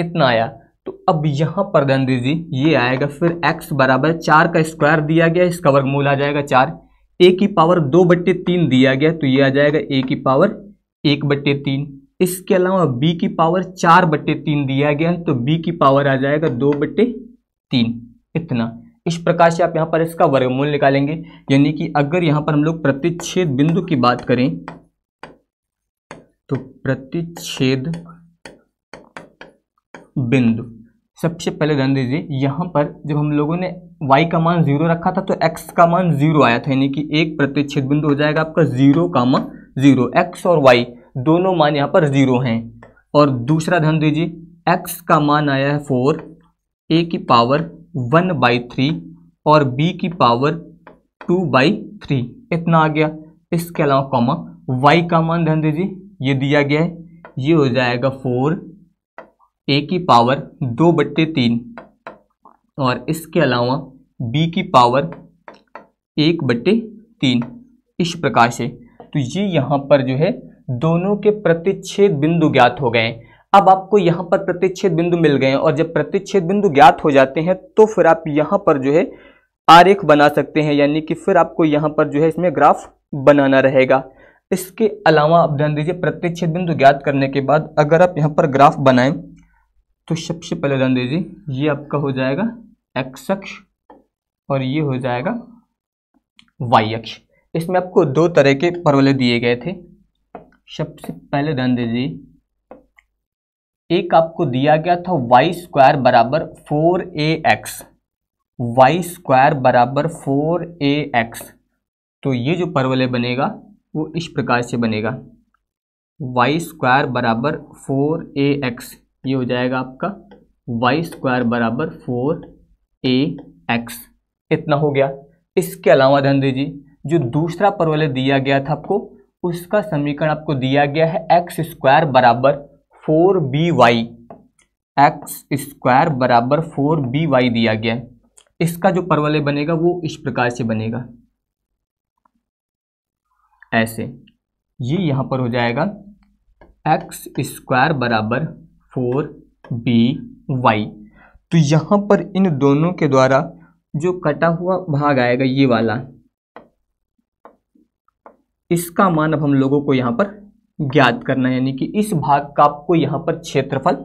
इतना आया तो अब यहाँ पर गांधी जी ये आएगा फिर x बराबर चार का स्क्वायर दिया गया इसका वर्गमूल आ जाएगा चार ए की पावर दो बट्टे तीन दिया गया तो ये आ जाएगा ए की पावर एक बट्टे तीन इसके अलावा b की पावर चार बट्टे तीन दिया गया तो b की पावर आ जाएगा दो बट्टे तीन इतना इस प्रकार से आप यहाँ पर इसका वर्गमूल निकालेंगे यानी कि अगर यहाँ पर हम लोग प्रतिच्छेद बिंदु की बात करें तो प्रतिच्छेद बिंदु सबसे पहले ध्यान दीजिए यहाँ पर जब हम लोगों ने y का मान जीरो रखा था तो x का मान जीरो आया था यानी कि एक प्रतिच्छेद बिंदु हो जाएगा आपका जीरो मान जीरो एक्स और y दोनों मान यहाँ पर जीरो हैं और दूसरा ध्यान दीजिए x का मान आया है फोर ए की पावर वन बाई थ्री और b की पावर टू बाई थ्री इतना आ गया इसके अलावा कॉमा y का मान ध्यान दीजिए ये दिया गया है ये हो जाएगा फोर ए की पावर दो बट्टे तीन और इसके अलावा बी की पावर एक बट्टे तीन इस प्रकार से तो ये यहाँ पर जो है दोनों के प्रतिच्छेद बिंदु ज्ञात हो गए अब आपको यहाँ पर प्रतिच्छेद बिंदु मिल गए और जब प्रतिच्छेद बिंदु ज्ञात हो जाते हैं तो फिर आप यहाँ पर जो है आरेख बना सकते हैं यानी कि फिर आपको यहाँ पर जो है इसमें ग्राफ बनाना रहेगा इसके अलावा आप ध्यान दीजिए प्रतिच्छेद बिंदु ज्ञात करने के बाद अगर आप यहाँ पर ग्राफ बनाएं तो सबसे पहले ध्यान दीजिए ये आपका हो जाएगा एक्स अक्ष और ये हो जाएगा वाई अक्ष इसमें आपको दो तरह के परवले दिए गए थे सबसे पहले ध्यान दीजिए एक आपको दिया गया था वाई स्क्वायर बराबर फोर ए एक्स वाई स्क्वायर बराबर फोर ए एक्स तो ये जो परवले बनेगा वो इस प्रकार से बनेगा वाई स्क्वायर बराबर फोर ए एक्स ये हो जाएगा आपका वाई स्क्वायर बराबर फोर ए एक्स इतना हो गया इसके अलावा ध्यान दीजिए जो दूसरा परवल दिया गया था आपको उसका समीकरण आपको दिया गया है एक्स स्क्वायर बराबर four B y x square बराबर फोर बी वाई दिया गया है इसका जो परवलय बनेगा वो इस प्रकार से बनेगा ऐसे ये यहां पर हो जाएगा एक्स स्क्वायर बराबर फोर बी वाई तो यहाँ पर इन दोनों के द्वारा जो कटा हुआ भाग आएगा ये वाला इसका मान अब हम लोगों को यहाँ पर ज्ञात करना है यानी कि इस भाग का आपको यहाँ पर क्षेत्रफल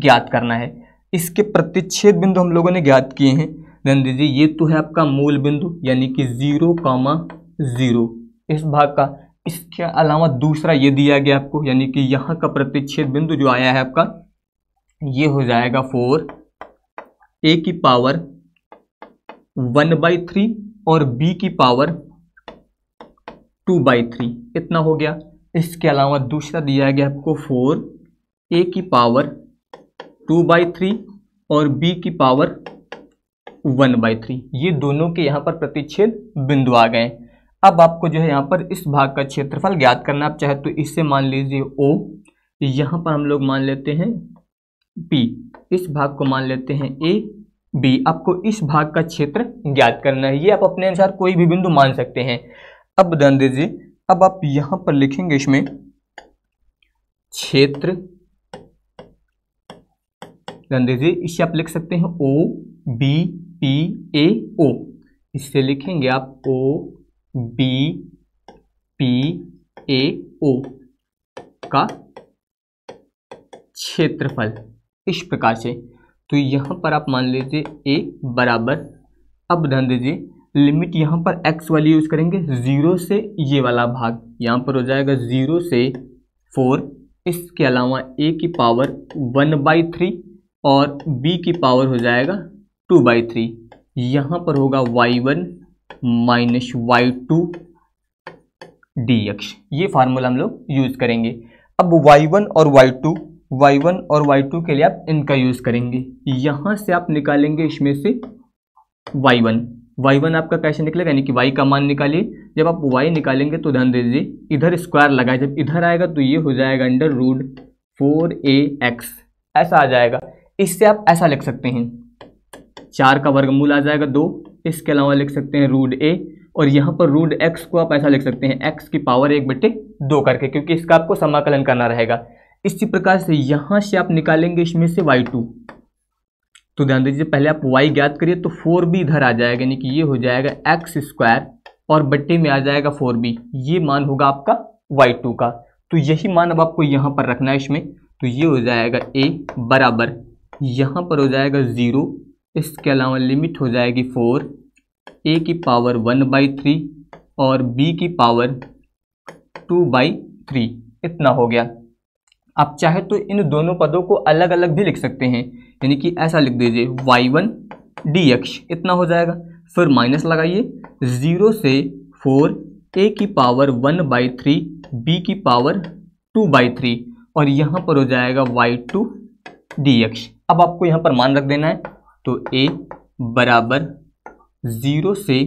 ज्ञात करना है इसके प्रतिच्छेद बिंदु हम लोगों ने ज्ञात किए हैं ध्यान दीजिए ये तो है आपका मूल बिंदु यानी कि जीरो कामा जीरो इस भाग का इसके अलावा दूसरा ये दिया गया आपको यानी कि यहाँ का प्रतिच्छेद बिंदु जो आया है आपका ये हो जाएगा फोर ए की पावर वन बाई थ्री और बी की पावर टू बाई थ्री इतना हो गया इसके अलावा दूसरा दिया गया आपको फोर ए की पावर टू बाई थ्री और बी की पावर वन बाई थ्री ये दोनों के यहाँ पर प्रतिच्छेद बिंदु आ गए अब आपको जो है यहाँ पर इस भाग का क्षेत्रफल ज्ञात करना आप चाहे तो इससे मान लीजिए ओ यहाँ पर हम लोग मान लेते हैं बी इस भाग को मान लेते हैं ए बी आपको इस भाग का क्षेत्र ज्ञात करना है ये आप अपने अनुसार कोई भी बिंदु मान सकते हैं अब ध्यान दीजिए अब आप यहां पर लिखेंगे इसमें क्षेत्र ध्यान दीजिए इसे आप लिख सकते हैं ओ बी पी ए ओ इससे लिखेंगे आप ओ बी पी ए ओ का क्षेत्रफल इस प्रकार से तो यहाँ पर आप मान लीजिए ए बराबर अब ध्यान दीजिए लिमिट यहाँ पर एक्स वाली यूज़ करेंगे ज़ीरो से ये वाला भाग यहाँ पर हो जाएगा ज़ीरो से फोर इसके अलावा ए की पावर वन बाई थ्री और बी की पावर हो जाएगा टू बाई थ्री यहाँ पर होगा y one minus Y two D x ये फार्मूला हम लोग यूज़ करेंगे अब वाई वन और वाई टू y1 और y2 के लिए आप इनका यूज करेंगे यहां से आप निकालेंगे इसमें से y1 y1 आपका कैसे निकलेगा यानी कि y का मान निकालिए जब आप y निकालेंगे तो ध्यान दे दीजिए इधर स्क्वायर लगाए जब इधर आएगा तो ये हो जाएगा अंडर रूड फोर ए एक्स ऐसा आ जाएगा इससे आप ऐसा लिख सकते हैं चार का वर्गमूल आ जाएगा दो इसके अलावा लिख सकते हैं रूड ए और यहाँ पर रूड एक्स को आप ऐसा लिख सकते हैं एक्स की पावर एक बटे दो करके क्योंकि इसका आपको समाकलन करना रहेगा इसी प्रकार से यहाँ से आप निकालेंगे इसमें से वाई टू तो ध्यान दीजिए पहले आप वाई ज्ञात करिए तो फोर बी इधर आ जाएगा यानी कि ये हो जाएगा एक्स स्क्वायर और बट्टे में आ जाएगा फोर बी ये मान होगा आपका वाई टू का तो यही मान अब आपको यहाँ पर रखना है इसमें तो ये हो जाएगा ए बराबर यहाँ पर हो जाएगा ज़ीरो इसके अलावा लिमिट हो जाएगी फोर ए की पावर वन बाई थ्री और बी की पावर टू बाई थ्री इतना हो गया आप चाहे तो इन दोनों पदों को अलग अलग भी लिख सकते हैं यानी कि ऐसा लिख दीजिए वाई वन डी एक्स इतना हो जाएगा फिर माइनस लगाइए ज़ीरो से फोर ए की power one by three B की पावर टू बाई थ्री और यहाँ पर हो जाएगा वाई टू डी एक्स अब आपको यहाँ पर मान रख देना है तो ए बराबर ज़ीरो से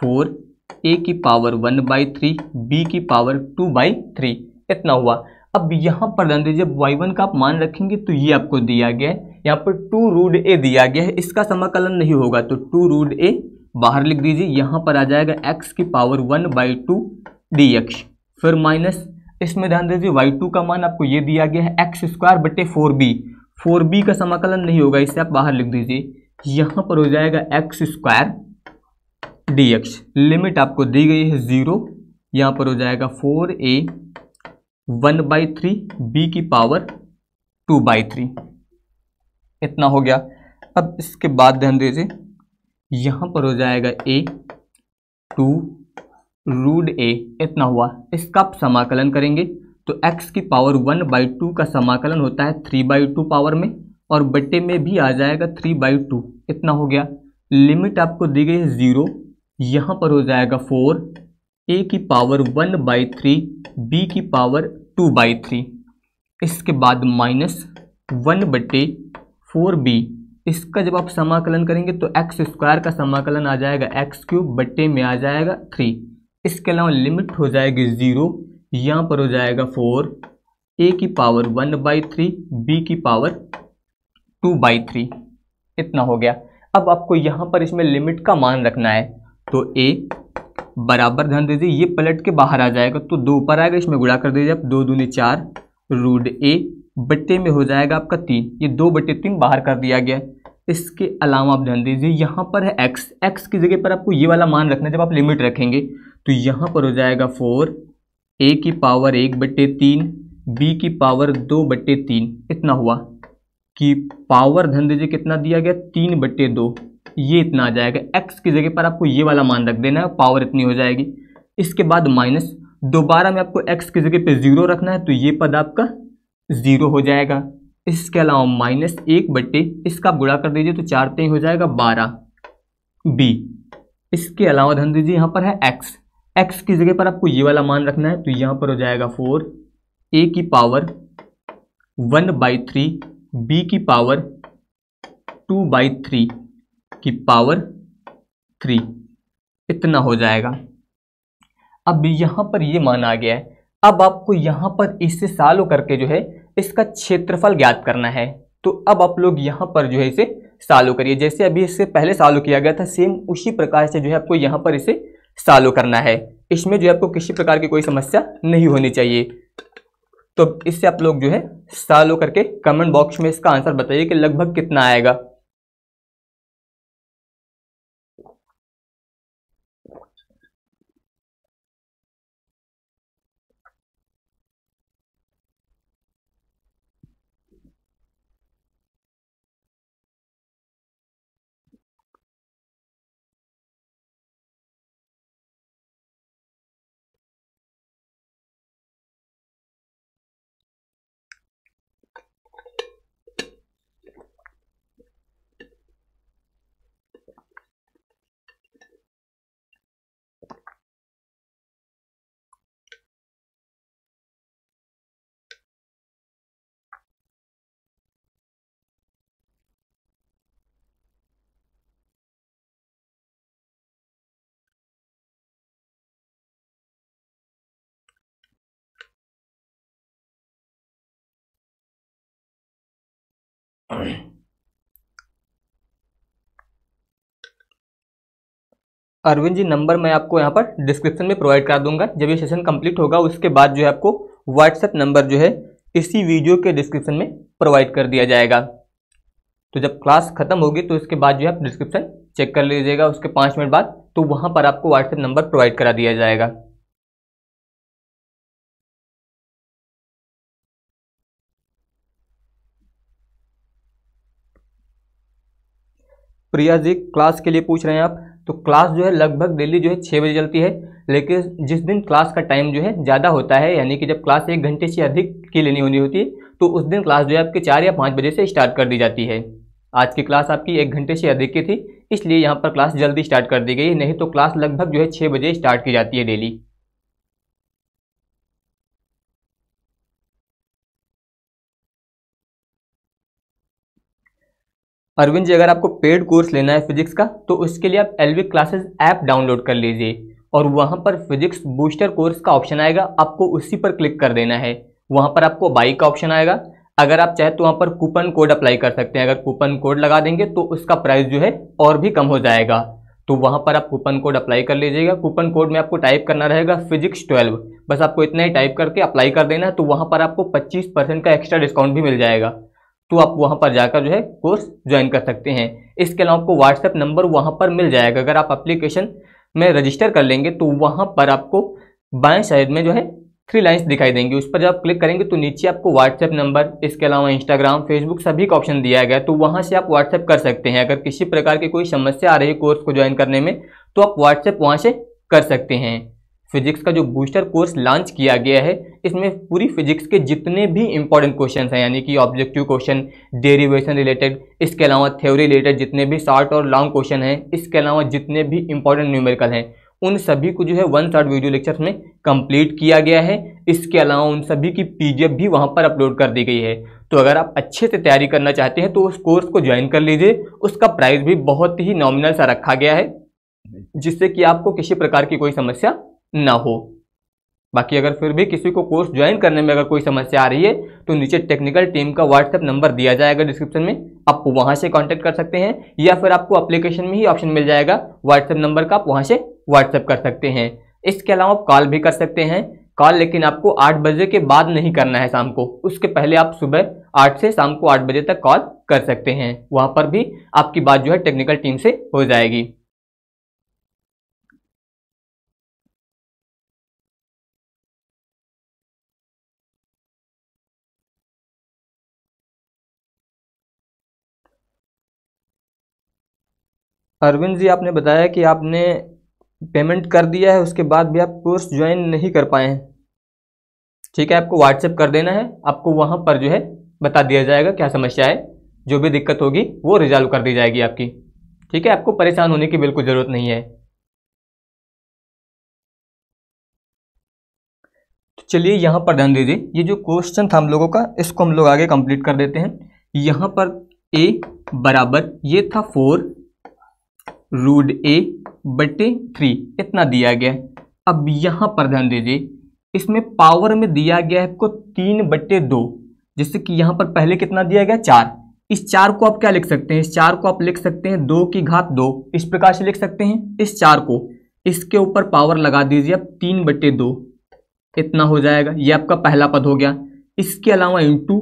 फोर ए की power one by three B की पावर टू बाई थ्री इतना हुआ अब यहाँ पर ध्यान दीजिए वाई वन का आप मान रखेंगे तो ये आपको दिया गया है यहाँ पर टू रूड ए दिया गया है इसका समाकलन नहीं होगा तो टू रूड ए बाहर लिख दीजिए यहाँ पर आ जाएगा एक्स की power one by two D x फिर माइनस इसमें ध्यान दीजिए वाई टू का मान आपको ये दिया गया है एक्स स्क्वायर बटे फोर बी फोर बी का समाकलन नहीं होगा इसे आप बाहर लिख दीजिए यहाँ पर हो जाएगा x square d x limit आपको दी गई है ज़ीरो यहाँ पर हो जाएगा four a one by three B की पावर टू बाई थ्री इतना हो गया अब इसके बाद ध्यान दीजिए यहाँ पर हो जाएगा ए टू रूड ए इतना हुआ इसका आप समाकलन करेंगे तो एक्स की पावर वन बाई टू का समाकलन होता है थ्री बाई टू पावर में और बट्टे में भी आ जाएगा थ्री बाई टू इतना हो गया लिमिट आपको दी गई है ज़ीरो यहाँ पर हो जाएगा फोर ए की power one by three B की पावर टू बाई थ्री इसके बाद माइनस वन बटे फोर बी इसका जब आप समाकलन करेंगे तो एक्स स्क्वायर का समाकलन आ जाएगा एक्स क्यूब बटे में आ जाएगा थ्री इसके अलावा लिमिट हो जाएगी ज़ीरो यहाँ पर हो जाएगा फोर ए की power one by three B की पावर टू बाई थ्री इतना हो गया अब आपको यहाँ पर इसमें लिमिट का मान रखना है तो ए बराबर ध्यान दीजिए ये पलट के बाहर आ जाएगा तो दो ऊपर आएगा इसमें गुड़ा कर दीजिए आप दो दूनी चार रूड ए बट्टे में हो जाएगा आपका तीन ये दो बट्टे तीन बाहर कर दिया गया इसके अलावा आप ध्यान दीजिए यहाँ पर है एक्स एक्स की जगह पर आपको ये वाला मान रखना जब आप लिमिट रखेंगे तो यहाँ पर हो जाएगा फोर ए की पावर एक बट्टे तीन बी की पावर दो बट्टे तीन इतना हुआ कि पावर धन दीजिए कितना दिया गया तीन बट्टे दो ये इतना आ जाएगा एक्स की जगह पर आपको ये वाला मान रख देना है पावर इतनी हो जाएगी इसके बाद माइनस दोबारा में आपको एक्स की जगह पे ज़ीरो रखना है तो ये पद आपका ज़ीरो हो जाएगा इसके अलावा माइनस एक बट्टे इसका आप गुड़ा कर दीजिए तो चार तय हो जाएगा बारह बी इसके अलावा धन दीजिए यहाँ पर है एक्स एक्स की जगह पर आपको ये वाला मान रखना है तो यहाँ पर हो जाएगा फोर ए की power one by three B की पावर टू बाई थ्री की पावर थ्री इतना हो जाएगा अब यहां पर यह मान आ गया है अब आपको यहां पर इसे सालो करके जो है इसका क्षेत्रफल ज्ञात करना है तो अब आप लोग यहां पर जो है इसे सालो करिए जैसे अभी इससे पहले सालो किया गया था सेम उसी प्रकार से जो है आपको यहां पर इसे सालो करना है इसमें जो है आपको किसी प्रकार की कोई समस्या नहीं होनी चाहिए तो इससे आप लोग जो है सालो करके कमेंट बॉक्स में इसका आंसर बताइए कि लगभग कितना आएगा अरविंद जी नंबर मैं आपको यहाँ पर डिस्क्रिप्शन में प्रोवाइड करा दूंगा जब ये सेशन कंप्लीट होगा उसके बाद जो है आपको व्हाट्सएप नंबर जो है इसी वीडियो के डिस्क्रिप्शन में प्रोवाइड कर दिया जाएगा तो जब क्लास खत्म होगी तो इसके बाद जो है आप डिस्क्रिप्शन चेक कर लीजिएगा उसके पाँच मिनट बाद तो वहाँ पर आपको व्हाट्सएप नंबर प्रोवाइड करा दिया जाएगा प्रिया जी क्लास के लिए पूछ रहे हैं आप तो क्लास जो है लगभग डेली जो है छः बजे चलती है लेकिन जिस दिन क्लास का टाइम जो है ज़्यादा होता है यानी कि जब क्लास एक घंटे से अधिक की लेनी होनी होती है तो उस दिन क्लास जो है आपकी चार या पाँच बजे से स्टार्ट कर दी जाती है आज की क्लास आपकी एक घंटे से अधिक की थी इसलिए यहाँ पर क्लास जल्दी स्टार्ट कर दी गई नहीं तो क्लास लगभग जो है छः बजे स्टार्ट की जाती है डेली अरविंद जी अगर आपको पेड कोर्स लेना है फिजिक्स का तो उसके लिए आप वी क्लासेस ऐप डाउनलोड कर लीजिए और वहाँ पर फिजिक्स बूस्टर कोर्स का ऑप्शन आएगा आपको उसी पर क्लिक कर देना है वहाँ पर आपको बाइक का ऑप्शन आएगा अगर आप चाहे तो वहाँ पर कूपन कोड अप्लाई कर सकते हैं अगर कूपन कोड लगा देंगे तो उसका प्राइस जो है और भी कम हो जाएगा तो वहाँ पर आप कूपन कोड अप्लाई कर लीजिएगा कूपन कोड में आपको टाइप करना रहेगा फिजिक्स ट्वेल्व बस आपको इतना ही टाइप करके अप्लाई कर देना है तो वहाँ पर आपको पच्चीस परसेंट का एक्स्ट्रा डिस्काउंट भी मिल जाएगा तो आप वहाँ पर जाकर जो है कोर्स ज्वाइन कर सकते हैं इसके अलावा आपको व्हाट्सएप नंबर वहाँ पर मिल जाएगा अगर आप अप्लीकेशन में रजिस्टर कर लेंगे तो वहाँ पर आपको बाएँ साइड में जो है थ्री लाइंस दिखाई देंगी उस पर जब आप क्लिक करेंगे तो नीचे आपको व्हाट्सएप नंबर इसके अलावा इंस्टाग्राम फेसबुक सभी का ऑप्शन दिया गया तो वहाँ से आप व्हाट्सएप कर सकते हैं अगर किसी प्रकार की कोई समस्या आ रही है कोर्स को ज्वाइन करने में तो आप व्हाट्सएप वहाँ से कर सकते हैं फिजिक्स का जो बूस्टर कोर्स लॉन्च किया गया है इसमें पूरी फिजिक्स के जितने भी इंपॉर्टेंट क्वेश्चन हैं यानी कि ऑब्जेक्टिव क्वेश्चन डेरिवेशन रिलेटेड इसके अलावा थ्योरी रिलेटेड जितने भी शॉर्ट और लॉन्ग क्वेश्चन हैं इसके अलावा जितने भी इंपॉर्टेंट न्यूमेरिकल हैं उन सभी को जो है वन शॉर्ट वीडियो लेक्चर में कंप्लीट किया गया है इसके अलावा उन सभी की पी भी वहाँ पर अपलोड कर दी गई है तो अगर आप अच्छे से तैयारी करना चाहते हैं तो उस कोर्स को ज्वाइन कर लीजिए उसका प्राइस भी बहुत ही नॉमिनल सा रखा गया है जिससे कि आपको किसी प्रकार की कोई समस्या ना हो बाकी अगर फिर भी किसी को कोर्स ज्वाइन करने में अगर कोई समस्या आ रही है तो नीचे टेक्निकल टीम का व्हाट्सएप नंबर दिया जाएगा डिस्क्रिप्शन में आप वहाँ से कांटेक्ट कर सकते हैं या फिर आपको अप्लीकेशन में ही ऑप्शन मिल जाएगा व्हाट्सएप नंबर का आप वहाँ से व्हाट्सएप कर सकते हैं इसके अलावा आप कॉल भी कर सकते हैं कॉल लेकिन आपको आठ बजे के बाद नहीं करना है शाम को उसके पहले आप सुबह आठ से शाम को आठ बजे तक कॉल कर सकते हैं वहाँ पर भी आपकी बात जो है टेक्निकल टीम से हो जाएगी अरविंद जी आपने बताया कि आपने पेमेंट कर दिया है उसके बाद भी आप कोर्स ज्वाइन नहीं कर पाए हैं ठीक है आपको व्हाट्सएप कर देना है आपको वहाँ पर जो है बता दिया जाएगा क्या समस्या है जो भी दिक्कत होगी वो रिजॉल्व कर दी जाएगी आपकी ठीक है आपको परेशान होने की बिल्कुल ज़रूरत नहीं है तो चलिए यहाँ पर ध्यान दीजिए ये जो क्वेश्चन था हम लोगों का इसको हम लोग आगे कंप्लीट कर देते हैं यहाँ पर ए बराबर ये था फोर रूड ए बटे थ्री इतना दिया गया है अब यहाँ पर ध्यान दीजिए इसमें पावर में दिया गया है आपको तीन बटे दो जैसे कि यहाँ पर पहले कितना दिया गया चार इस चार को आप क्या लिख सकते हैं इस चार को आप लिख सकते हैं दो की घात दो इस प्रकार से लिख सकते हैं इस चार को इसके ऊपर पावर लगा दीजिए आप तीन बटे दो इतना हो जाएगा ये आपका पहला पद हो गया इसके अलावा इंटू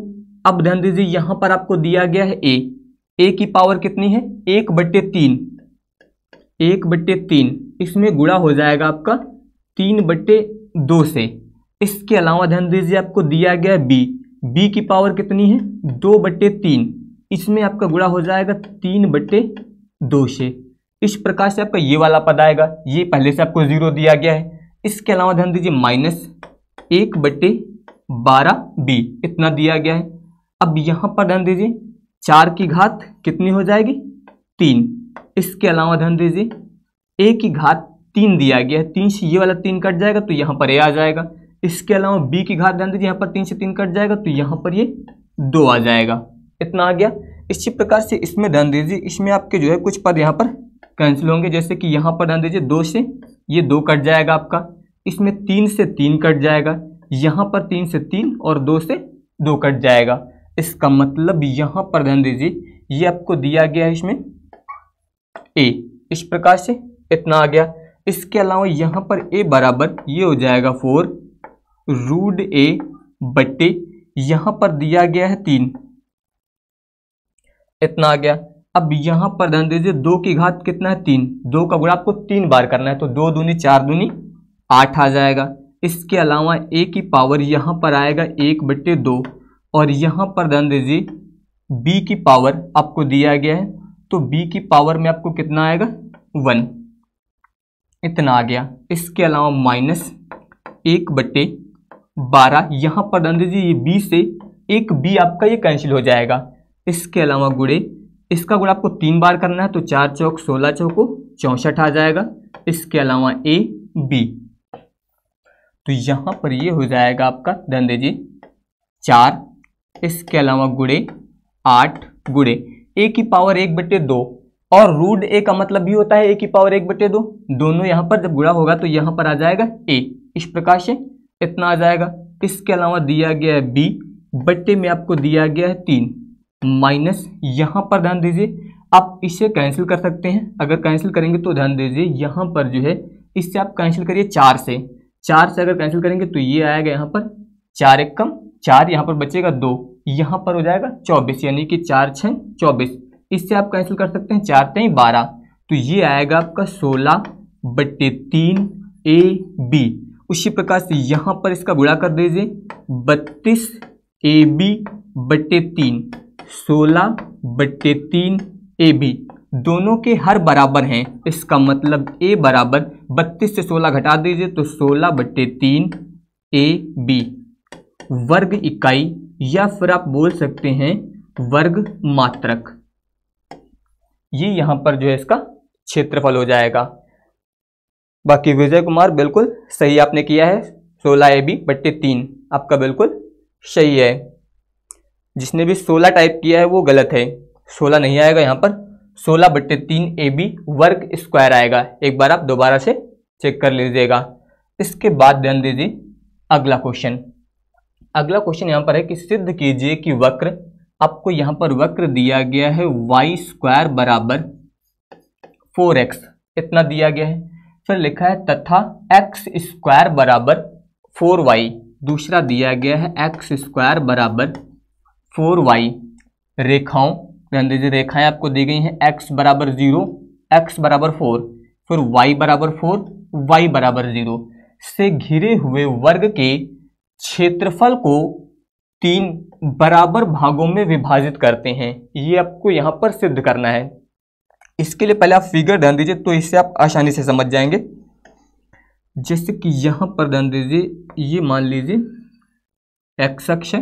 अब ध्यान दीजिए यहाँ पर आपको दिया गया है ए ए की पावर कितनी है एक बटे तीन एक बट्टे तीन इसमें गुड़ा हो जाएगा आपका तीन बट्टे दो से इसके अलावा ध्यान दीजिए आपको दिया गया बी बी की पावर कितनी है दो बट्टे तीन इसमें आपका गुड़ा हो जाएगा तीन बट्टे दो से इस प्रकार से आपका ये वाला पद आएगा ये पहले से आपको जीरो दिया गया है इसके अलावा ध्यान दीजिए माइनस एक बट्टे बारह बी इतना दिया गया है अब यहाँ पर ध्यान दीजिए चार की घात कितनी हो जाएगी तीन इसके अलावा ध्यान दीजिए ए की घात तीन दिया गया है तीन से ये वाला तीन कट जाएगा तो यहाँ पर ए आ जाएगा इसके अलावा बी की घात ध्यान दीजिए यहाँ पर तीन से तीन कट जाएगा तो यहाँ पर ये दो आ जाएगा इतना आ गया इसी प्रकार से इसमें ध्यान दीजिए इसमें आपके जो है कुछ पद यहाँ पर कैंसिल होंगे जैसे कि यहाँ पर ध्यान दीजिए दो से ये दो कट जाएगा आपका इसमें तीन से तीन कट जाएगा यहाँ पर तीन से तीन और दो से दो कट जाएगा इसका मतलब यहाँ पर ध्यान दीजिए ये आपको दिया गया है इसमें ए इस प्रकार से इतना आ गया इसके अलावा यहाँ पर ए बराबर ये हो जाएगा फोर रूड ए बट्टे यहाँ पर दिया गया है तीन इतना आ गया अब यहाँ पर ध्यान दीजिए दो की घात कितना है तीन दो का गुणा आपको तीन बार करना है तो दो दूनी चार दूनी आठ आ जाएगा इसके अलावा ए की पावर यहाँ पर आएगा एक बट्टे दो और यहाँ पर ध्यान दीजिए बी की पावर आपको दिया गया है तो b की पावर में आपको कितना आएगा वन इतना आ गया इसके अलावा माइनस एक बटे बारह यहाँ पर नंद जी ये बी से एक बी आपका ये कैंसिल हो जाएगा इसके अलावा गुड़े इसका गुड़ा आपको तीन बार करना है तो चार चौक सोलह चौको चौंसठ आ जाएगा इसके अलावा ए बी तो यहाँ पर ये हो जाएगा आपका धन जी चार इसके अलावा गुड़े आठ गुड़े ए की पावर एक बटे दो और रूट ए का मतलब भी होता है ए की पावर एक बटे दो दोनों यहाँ पर जब गुड़ा होगा तो यहाँ पर आ जाएगा ए इस प्रकार से इतना आ जाएगा इसके अलावा दिया गया है बी बट्टे में आपको दिया गया है तीन माइनस यहाँ पर ध्यान दीजिए आप इसे कैंसिल कर सकते हैं अगर कैंसिल करेंगे तो ध्यान दीजिए यहाँ पर जो है इससे आप कैंसिल करिए चार से चार से अगर कैंसिल करेंगे तो ये आएगा यहाँ पर चार एक कम चार यहाँ पर बचेगा दो यहाँ पर हो जाएगा चौबीस यानी कि चार छः चौबीस इससे आप कैंसिल कर सकते हैं चार तेईस बारह तो ये आएगा आपका सोलह बट्टे तीन ए बी उसी प्रकार से यहाँ पर इसका गुणा कर दीजिए बत्तीस ए बी बट्टे तीन सोलह बट्टे तीन ए बी दोनों के हर बराबर हैं इसका मतलब ए बराबर बत्तीस से सोलह घटा दीजिए तो सोलह बट्टे तीन ए बी वर्ग इकाई या फिर आप बोल सकते हैं वर्ग मात्रक ये यहां पर जो है इसका क्षेत्रफल हो जाएगा बाकी विजय कुमार बिल्कुल सही आपने किया है सोलह ए बी बट्टे तीन आपका बिल्कुल सही है जिसने भी सोलह टाइप किया है वो गलत है सोलह नहीं आएगा यहाँ पर सोलह बट्टे तीन ए बी वर्ग स्क्वायर आएगा एक बार आप दोबारा से चेक कर लीजिएगा इसके बाद ध्यान दीजिए अगला क्वेश्चन अगला क्वेश्चन यहाँ पर है कि सिद्ध कीजिए कि वक्र आपको यहाँ पर वक्र दिया गया है वाई स्क्वायर बराबर फोर एक्स इतना दिया गया है फिर लिखा है तथा एक्स स्क्वायर बराबर फोर वाई दूसरा दिया गया है एक्स स्क्वायर बराबर फोर वाई रेखाओं ध्यान दीजिए रेखाएं आपको दी गई हैं एक्स बराबर जीरो एक्स बराबर फोर फिर वाई बराबर फोर वाई बराबर जीरो से घिरे हुए वर्ग के क्षेत्रफल को तीन बराबर भागों में विभाजित करते हैं ये आपको यहाँ पर सिद्ध करना है इसके लिए पहले आप फिगर ध्यान दीजिए तो इससे आप आसानी से समझ जाएंगे जैसे कि यहाँ पर ध्यान दीजिए ये मान लीजिए एक्स अक्ष है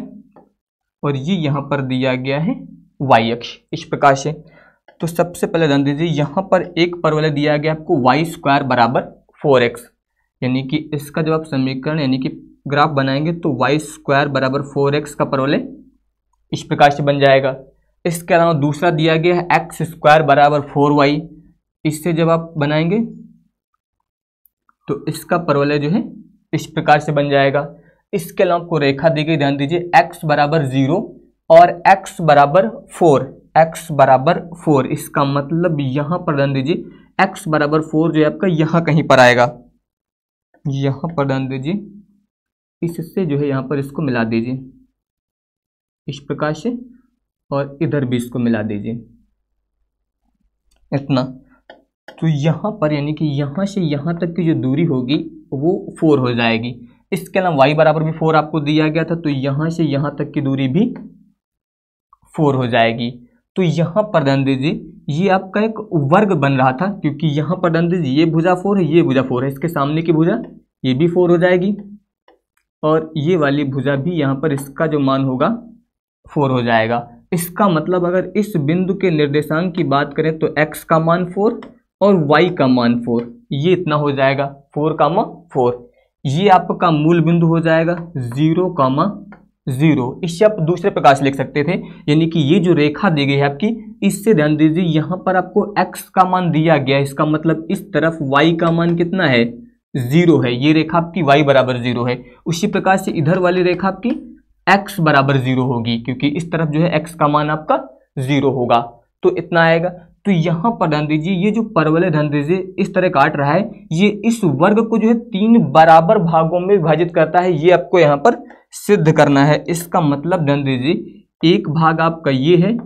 और ये यहाँ पर दिया गया है वाई अक्ष इस प्रकार से तो सबसे पहले ध्यान दीजिए यहाँ पर एक परवलय दिया गया आपको वाई स्क्वायर बराबर फोर एक्स यानी कि इसका जब आप समीकरण यानी कि ग्राफ बनाएंगे तो वाई स्क्वायर बराबर फोर एक्स का परोले इस प्रकार से बन जाएगा इसके अलावा दूसरा दिया गया है एक्स स्क्वायर बराबर फोर वाई इससे जब आप बनाएंगे तो इसका परवलय जो है इस प्रकार से बन जाएगा इसके अलावा आपको रेखा दी गई ध्यान दीजिए एक्स बराबर ज़ीरो और एक्स बराबर फोर एक्स बराबर फोर इसका मतलब यहां पर ध्यान दीजिए एक्स बराबर फोर जो है आपका यहां कहीं पर आएगा यहां पर ध्यान दीजिए इससे जो है यहाँ पर इसको मिला दीजिए इस प्रकार से और इधर भी इसको मिला दीजिए इतना तो यहाँ पर यानी कि यहाँ से यहाँ तक की जो दूरी होगी वो फोर हो जाएगी इसके अलावा वाई बराबर भी फोर आपको दिया गया था तो यहाँ से यहाँ तक की दूरी भी फोर हो जाएगी तो यहाँ पर ध्यान दीजिए ये आपका एक वर्ग बन रहा था क्योंकि यहाँ पर ध्यान दीजिए ये भुजा फोर है ये भुजा फोर है इसके सामने की भुजा ये भी फोर हो जाएगी और ये वाली भुजा भी यहाँ पर इसका जो मान होगा फोर हो जाएगा इसका मतलब अगर इस बिंदु के निर्देशांक की बात करें तो x का मान फोर और y का मान फोर ये इतना हो जाएगा फोर कामा फोर ये आपका मूल बिंदु हो जाएगा जीरो कामा जीरो इससे आप दूसरे प्रकार से लिख सकते थे यानी कि ये जो रेखा दी गई है आपकी इससे ध्यान दीजिए यहाँ पर आपको x का मान दिया गया इसका मतलब इस तरफ y का मान कितना है जीरो है ये रेखा आपकी वाई बराबर जीरो है उसी प्रकार से इधर वाली रेखा आपकी एक्स बराबर जीरो होगी क्योंकि इस तरफ जो है एक्स का मान आपका जीरो होगा तो इतना आएगा तो यहाँ पर ध्यान दीजिए ये जो परवल ध्यान दीजिए इस तरह काट रहा है ये इस वर्ग को जो है तीन बराबर भागों में विभाजित करता है ये आपको यहाँ पर सिद्ध करना है इसका मतलब ध्यान दीजिए एक भाग आपका ये है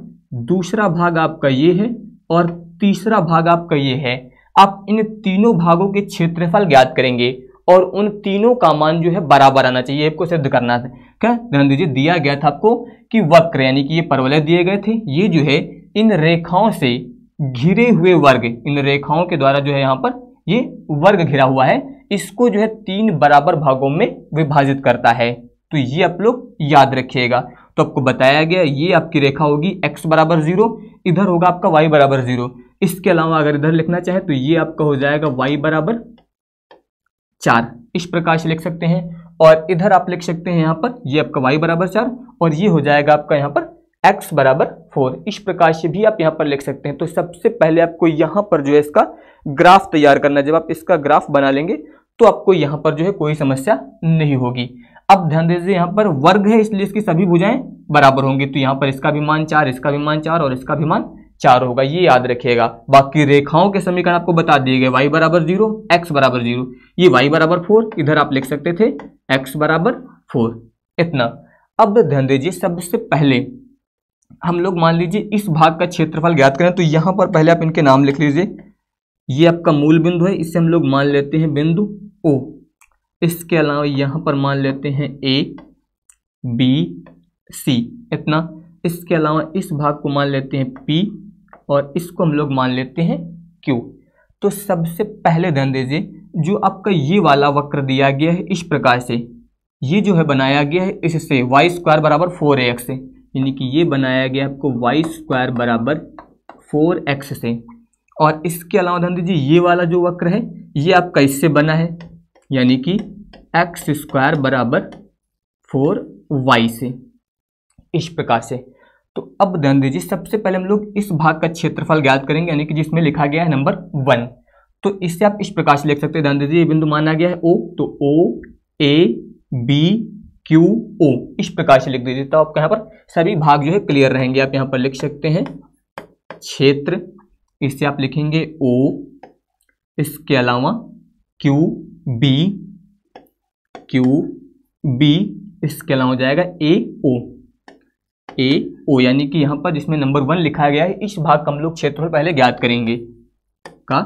दूसरा भाग आपका ये है और तीसरा भाग आपका ये है आप इन तीनों भागों के क्षेत्रफल ज्ञात करेंगे और उन तीनों का मान जो है बराबर आना चाहिए आपको सिद्ध करना है क्या ध्यान दीजिए दिया गया था आपको कि वक्र यानी कि ये परवलय दिए गए थे ये जो है इन रेखाओं से घिरे हुए वर्ग इन रेखाओं के द्वारा जो है यहाँ पर ये वर्ग घिरा हुआ है इसको जो है तीन बराबर भागों में विभाजित करता है तो ये आप लोग याद रखिएगा तो आपको बताया गया ये आपकी रेखा होगी x बराबर जीरो इधर होगा आपका y बराबर जीरो इसके अलावा अगर इधर लिखना चाहे तो ये आपका हो जाएगा वाई बराबर चार इस प्रकार से लिख सकते हैं और इधर आप लिख सकते हैं यहां पर ये आपका वाई बराबर चार और ये हो जाएगा आपका यहां पर एक्स बराबर फोर इस प्रकार से भी आप यहां पर लिख सकते हैं तो सबसे पहले आपको यहां पर जो है इसका ग्राफ तैयार करना जब आप इसका ग्राफ बना लेंगे तो आपको यहां पर जो है कोई समस्या नहीं होगी अब ध्यान दीजिए यहां पर वर्ग है इसलिए इसकी सभी भुजाएं बराबर होंगी तो यहां पर इसका भी मान चार इसका भी मान चार और इसका भी मान चार होगा ये याद रखिएगा बाकी रेखाओं के समीकरण आपको बता दिए गए वाई बराबर जीरो एक्स बराबर जीरो ये वाई बराबर फोर इधर आप लिख सकते थे एक्स बराबर फोर इतना अब ध्यान दीजिए सबसे पहले हम लोग मान लीजिए इस भाग का क्षेत्रफल ज्ञात करें तो यहां पर पहले आप इनके नाम लिख लीजिए ये आपका मूल बिंदु है इससे हम लोग मान लेते हैं बिंदु ओ इसके अलावा यहां पर मान लेते हैं ए बी सी इतना इसके अलावा इस भाग को मान लेते हैं पी और इसको हम लोग मान लेते हैं क्यू तो सबसे पहले ध्यान दीजिए जो आपका ये वाला वक्र दिया गया है इस प्रकार से ये जो है बनाया गया है इससे वाई स्क्वायर बराबर फोर एक्स से यानी कि ये बनाया गया आपको वाई स्क्वायर बराबर फोर एक्स से और इसके अलावा ध्यान दीजिए ये वाला जो वक्र है ये आपका इससे बना है यानी कि एक्स स्क्वायर बराबर फोर वाई से इस प्रकार से तो अब ध्यान दीजिए सबसे पहले हम लोग इस भाग का क्षेत्रफल ज्ञात करेंगे यानी कि जिसमें लिखा गया है नंबर वन तो इससे आप इस प्रकार से लिख सकते हैं ध्यान दीजिए बिंदु माना गया है ओ तो ओ ए बी क्यू ओ इस प्रकार से लिख दीजिए तो आपके यहाँ पर सभी भाग जो है क्लियर रहेंगे आप यहाँ पर लिख सकते हैं क्षेत्र इससे आप लिखेंगे ओ इसके अलावा क्यू बी क्यू बी इसके अलावा हो जाएगा ए ओ ए ओ यानी कि यहाँ पर जिसमें नंबर वन लिखा गया है इस भाग का हम लोग क्षेत्रफल पहले ज्ञात करेंगे का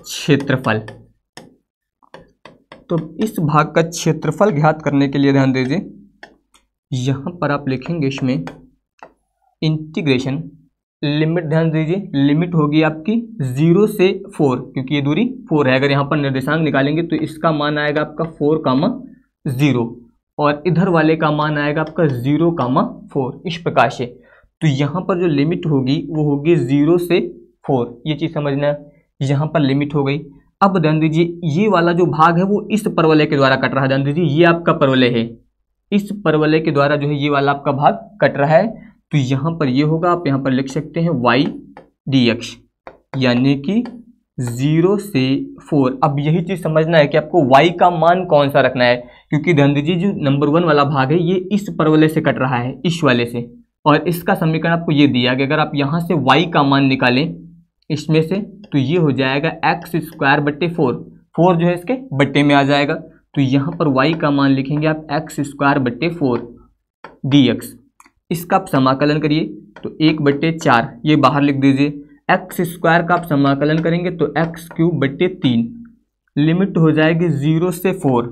क्षेत्रफल तो इस भाग का क्षेत्रफल ज्ञात करने के लिए ध्यान दीजिए यहाँ पर आप लिखेंगे इसमें इंटीग्रेशन लिमिट ध्यान दीजिए लिमिट होगी आपकी जीरो से फोर क्योंकि ये दूरी फोर है अगर यहाँ पर निर्देशांक निकालेंगे तो इसका मान आएगा आपका फोर कामा जीरो और इधर वाले का मान आएगा आपका ज़ीरो कामा फोर इस प्रकार से तो यहाँ पर जो लिमिट होगी वो होगी ज़ीरो से फोर ये चीज़ समझना है यहाँ पर लिमिट हो गई अब ध्यान दीजिए ये वाला जो भाग है वो इस परवलय के द्वारा कट रहा है ध्यान दीजिए ये आपका परवलय है इस परवलय के द्वारा जो है ये वाला आपका भाग कट रहा है तो यहाँ पर ये होगा आप यहाँ पर लिख सकते हैं वाई डी एक्स यानी कि ज़ीरो से फोर अब यही चीज़ समझना है कि आपको वाई का मान कौन सा रखना है क्योंकि जी जो नंबर वन वाला भाग है ये इस पर वाले से कट रहा है इस वाले से और इसका समीकरण आपको ये दिया कि अगर आप यहाँ से वाई का मान निकालें इसमें से तो ये हो जाएगा एक्स स्क्वायर बट्टे फोर फोर जो है इसके बट्टे में आ जाएगा तो यहाँ पर वाई का मान लिखेंगे आप एक्स स्क्वायर बट्टे फोर डी इसका आप समाकलन करिए तो एक बट्टे चार ये बाहर लिख दीजिए एक्स स्क्वायर का आप समाकलन करेंगे तो एक्स क्यूब बटे तीन लिमिट हो जाएगी जीरो से फोर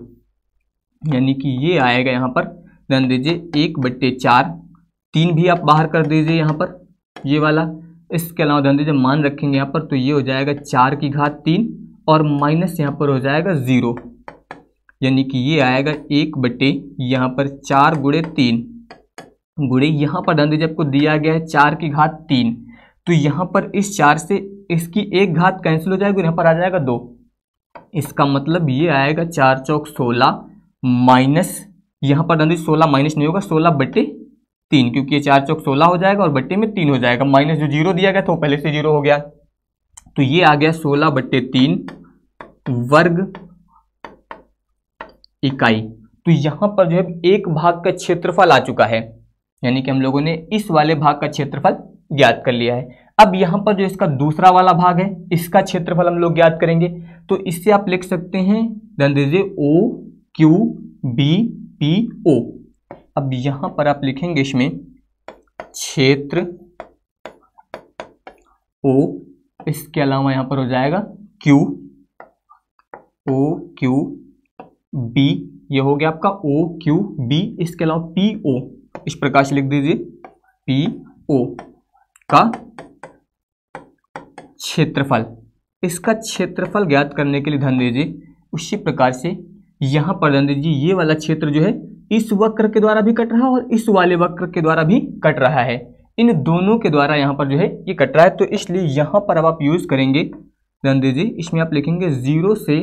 यानी कि ये आएगा यहाँ पर ध्यान दीजिए एक बट्टे चार तीन भी आप बाहर कर दीजिए यहाँ पर ये वाला इसके अलावा ध्यान दीजिए मान रखेंगे यहाँ पर तो ये हो जाएगा चार की घात तीन और माइनस यहाँ पर हो जाएगा ज़ीरो यानी कि ये आएगा एक बटे यहाँ पर चार गुड़े तीन गुड़े यहाँ पर ध्यान दीजिए आपको दिया गया है चार की घात तीन तो यहाँ पर इस चार से इसकी एक घात कैंसिल हो जाएगी यहाँ पर आ जाएगा दो इसका मतलब ये आएगा चार चौक सोलह माइनस यहाँ पर नंदी सोलह माइनस नहीं होगा सोलह बट्टे तीन क्योंकि ये चार चौक सोलह हो जाएगा और बट्टे में तीन हो जाएगा माइनस जो जीरो दिया गया था वो पहले से जीरो हो गया तो ये आ गया सोलह बट्टे तीन वर्ग इकाई तो यहाँ पर जो है एक भाग का क्षेत्रफल आ चुका है यानी कि हम लोगों ने इस वाले भाग का क्षेत्रफल ज्ञात कर लिया है अब यहाँ पर जो इसका दूसरा वाला भाग है इसका क्षेत्रफल हम लोग ज्ञात करेंगे तो इससे आप लिख सकते हैं ध्यान दीजिए O Q B P O अब यहाँ पर आप लिखेंगे इसमें क्षेत्र ओ इसके अलावा यहाँ पर हो जाएगा क्यू ओ क्यू बी ये हो गया आपका ओ क्यू बी इसके अलावा पी ओ इस प्रकार से लिख दीजिए पी ओ का क्षेत्रफल इसका क्षेत्रफल ज्ञात करने के लिए ध्यान दीजिए उसी प्रकार से यहां पर ध्यान दीजिए ये वाला क्षेत्र जो है इस वक्र के द्वारा भी कट रहा है और इस वाले वक्र के द्वारा भी कट रहा है इन दोनों के द्वारा यहां पर जो है ये कट रहा है तो इसलिए यहां पर अब आप यूज़ करेंगे ध्यान दीजिए इसमें आप लिखेंगे ज़ीरो से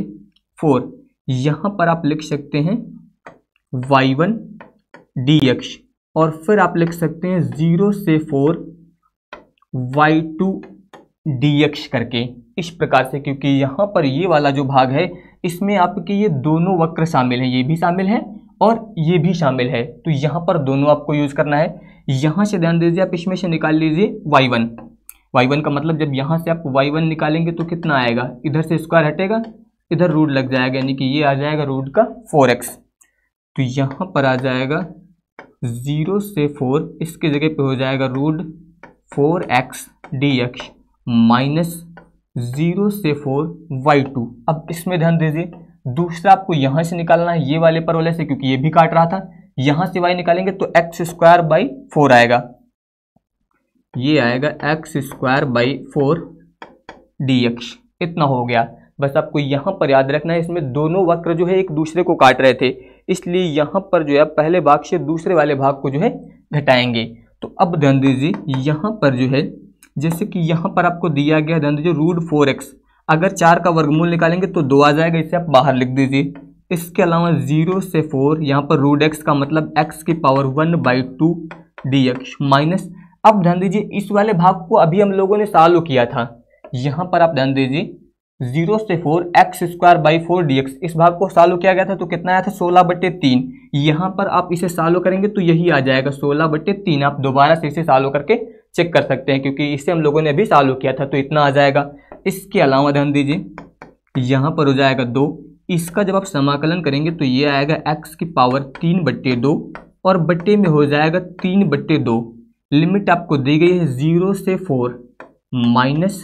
फोर यहां पर आप लिख सकते हैं वाई वन डी एक्स और फिर आप लिख सकते हैं ज़ीरो से four y two D x करके इस प्रकार से क्योंकि यहाँ पर ये वाला जो भाग है इसमें आपके ये दोनों वक्र शामिल हैं ये भी शामिल हैं और ये भी शामिल है तो यहाँ पर दोनों आपको यूज़ करना है यहाँ से ध्यान दीजिए आप इसमें से निकाल लीजिए वाई वन वाई वन का मतलब जब यहाँ से आप वाई वन निकालेंगे तो कितना आएगा इधर से स्क्वायर हटेगा इधर रूट लग जाएगा यानी कि ये आ जाएगा रूट का फोर एक्स तो यहाँ पर आ जाएगा ज़ीरो से फोर इसके जगह पे हो जाएगा root four x d x minus zero से फोर वाई टू अब इसमें ध्यान दीजिए दूसरा आपको यहाँ से निकालना है ये वाले पर वाले से क्योंकि ये भी काट रहा था यहाँ से वाई निकालेंगे तो एक्स स्क्वायर बाई फोर आएगा ये आएगा x square by four d x इतना हो गया बस आपको यहाँ पर याद रखना है इसमें दोनों वक्र जो है एक दूसरे को काट रहे थे इसलिए यहाँ पर जो है पहले भाग से दूसरे वाले भाग को जो है घटाएंगे तो अब ध्यान दीजिए यहाँ पर जो है जैसे कि यहाँ पर आपको दिया गया ध्यान दीजिए रूट फोर एक्स अगर चार का वर्गमूल निकालेंगे तो दो आ जाएगा इसे आप बाहर लिख दीजिए इसके अलावा जीरो से फोर यहाँ पर रूट एक्स का मतलब एक्स की power one by two D x minus अब ध्यान दीजिए इस वाले भाग को अभी हम लोगों ने सालो किया था यहाँ पर आप ध्यान दीजिए जीरो से four x square by four d इस भाग को सालो किया गया था तो कितना आया था सोलह बट्टे तीन यहाँ पर आप इसे सालो करेंगे तो यही आ जाएगा सोलह बट्टे तीन आप दोबारा से इसे सालो करके चेक कर सकते हैं क्योंकि इसे हम लोगों ने अभी सालो किया था तो इतना आ जाएगा इसके अलावा ध्यान दीजिए यहाँ पर हो जाएगा दो इसका जब आप समाकलन करेंगे तो ये आएगा एक्स की पावर तीन बट्टे दो और बट्टे में हो जाएगा तीन बट्टे दो लिमिट आपको दी गई है ज़ीरो से फोर माइनस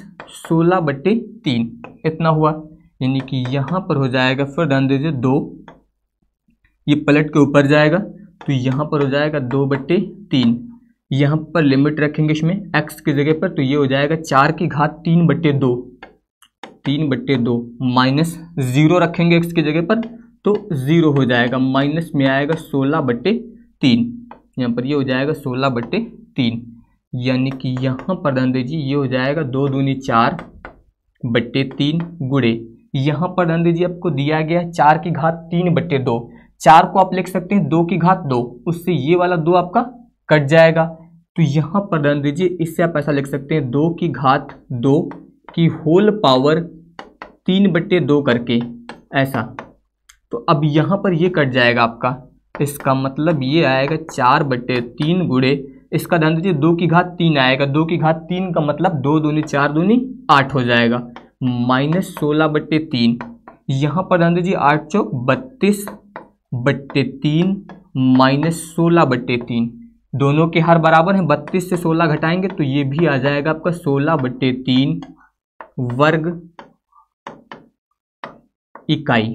सोलह बट्टे तीन इतना हुआ यानी कि यहाँ पर हो जाएगा फिर ध्यान दीजिए दो ये पलट के ऊपर जाएगा तो यहाँ पर हो जाएगा दो बट्टे तीन यहाँ पर लिमिट रखेंगे इसमें एक्स की जगह पर तो ये हो जाएगा चार की घात तीन बट्टे दो तीन बट्टे दो माइनस ज़ीरो रखेंगे एक्स की जगह पर तो ज़ीरो हो जाएगा माइनस में आएगा सोलह बट्टे तीन यहाँ पर ये हो जाएगा सोलह बट्टे तीन यानी कि यहाँ पर ध्यान दीजिए ये हो जाएगा दो दूनी चार बट्टे तीन गुड़े यहाँ पर ध्यान दीजिए आपको दिया गया चार की घात तीन बट्टे दो चार को आप लिख सकते हैं दो की घात दो उससे ये वाला दो आपका कट जाएगा तो यहाँ पर ध्यान दीजिए इससे आप ऐसा लिख सकते हैं दो की घात दो की होल पावर तीन बट्टे दो करके ऐसा तो अब यहाँ पर ये कट जाएगा आपका इसका मतलब ये आएगा चार बट्टे तीन गुड़े इसका ध्यान दीजिए दो की घात तीन आएगा दो की घात तीन का मतलब दो दूनी चार दूनी आठ हो जाएगा माइनस सोलह बट्टे तीन यहाँ पर ध्यान दीजिए आठ चौक बत्तीस बट्टे तीन माइनस सोलह बट्टे तीन दोनों के हार बराबर हैं बत्तीस से सोलह घटाएंगे तो ये भी आ जाएगा आपका सोलह बट्टे तीन वर्ग इकाई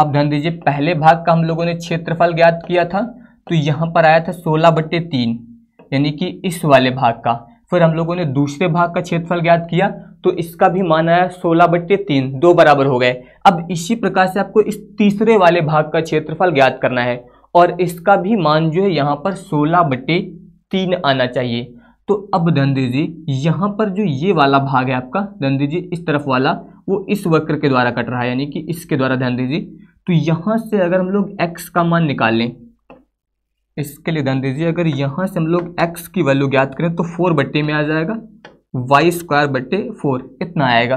अब ध्यान दीजिए पहले भाग का हम लोगों ने क्षेत्रफल ज्ञात किया था तो यहाँ पर आया था सोलह बट्टे तीन यानी कि इस वाले भाग का फिर हम लोगों ने दूसरे भाग का क्षेत्रफल ज्ञात किया तो इसका भी मान आया सोलह बट्टे तीन दो बराबर हो गए अब इसी प्रकार से आपको इस तीसरे वाले भाग का क्षेत्रफल ज्ञात करना है और इसका भी मान जो है यहाँ पर सोलह बट्टे तीन आना चाहिए तो अब धन जी यहाँ पर जो ये वाला भाग है आपका धन जी इस तरफ वाला वो इस वक्र के द्वारा कट रहा है यानी कि इसके द्वारा धनदेव जी तो यहाँ से अगर हम लोग एक्स का मान निकाल लें इसके लिए ध्यान दीजिए अगर यहाँ से हम लोग x की वैल्यू ज्ञात करें तो फोर बट्टे में आ जाएगा वाई स्क्वायर बट्टे फोर इतना आएगा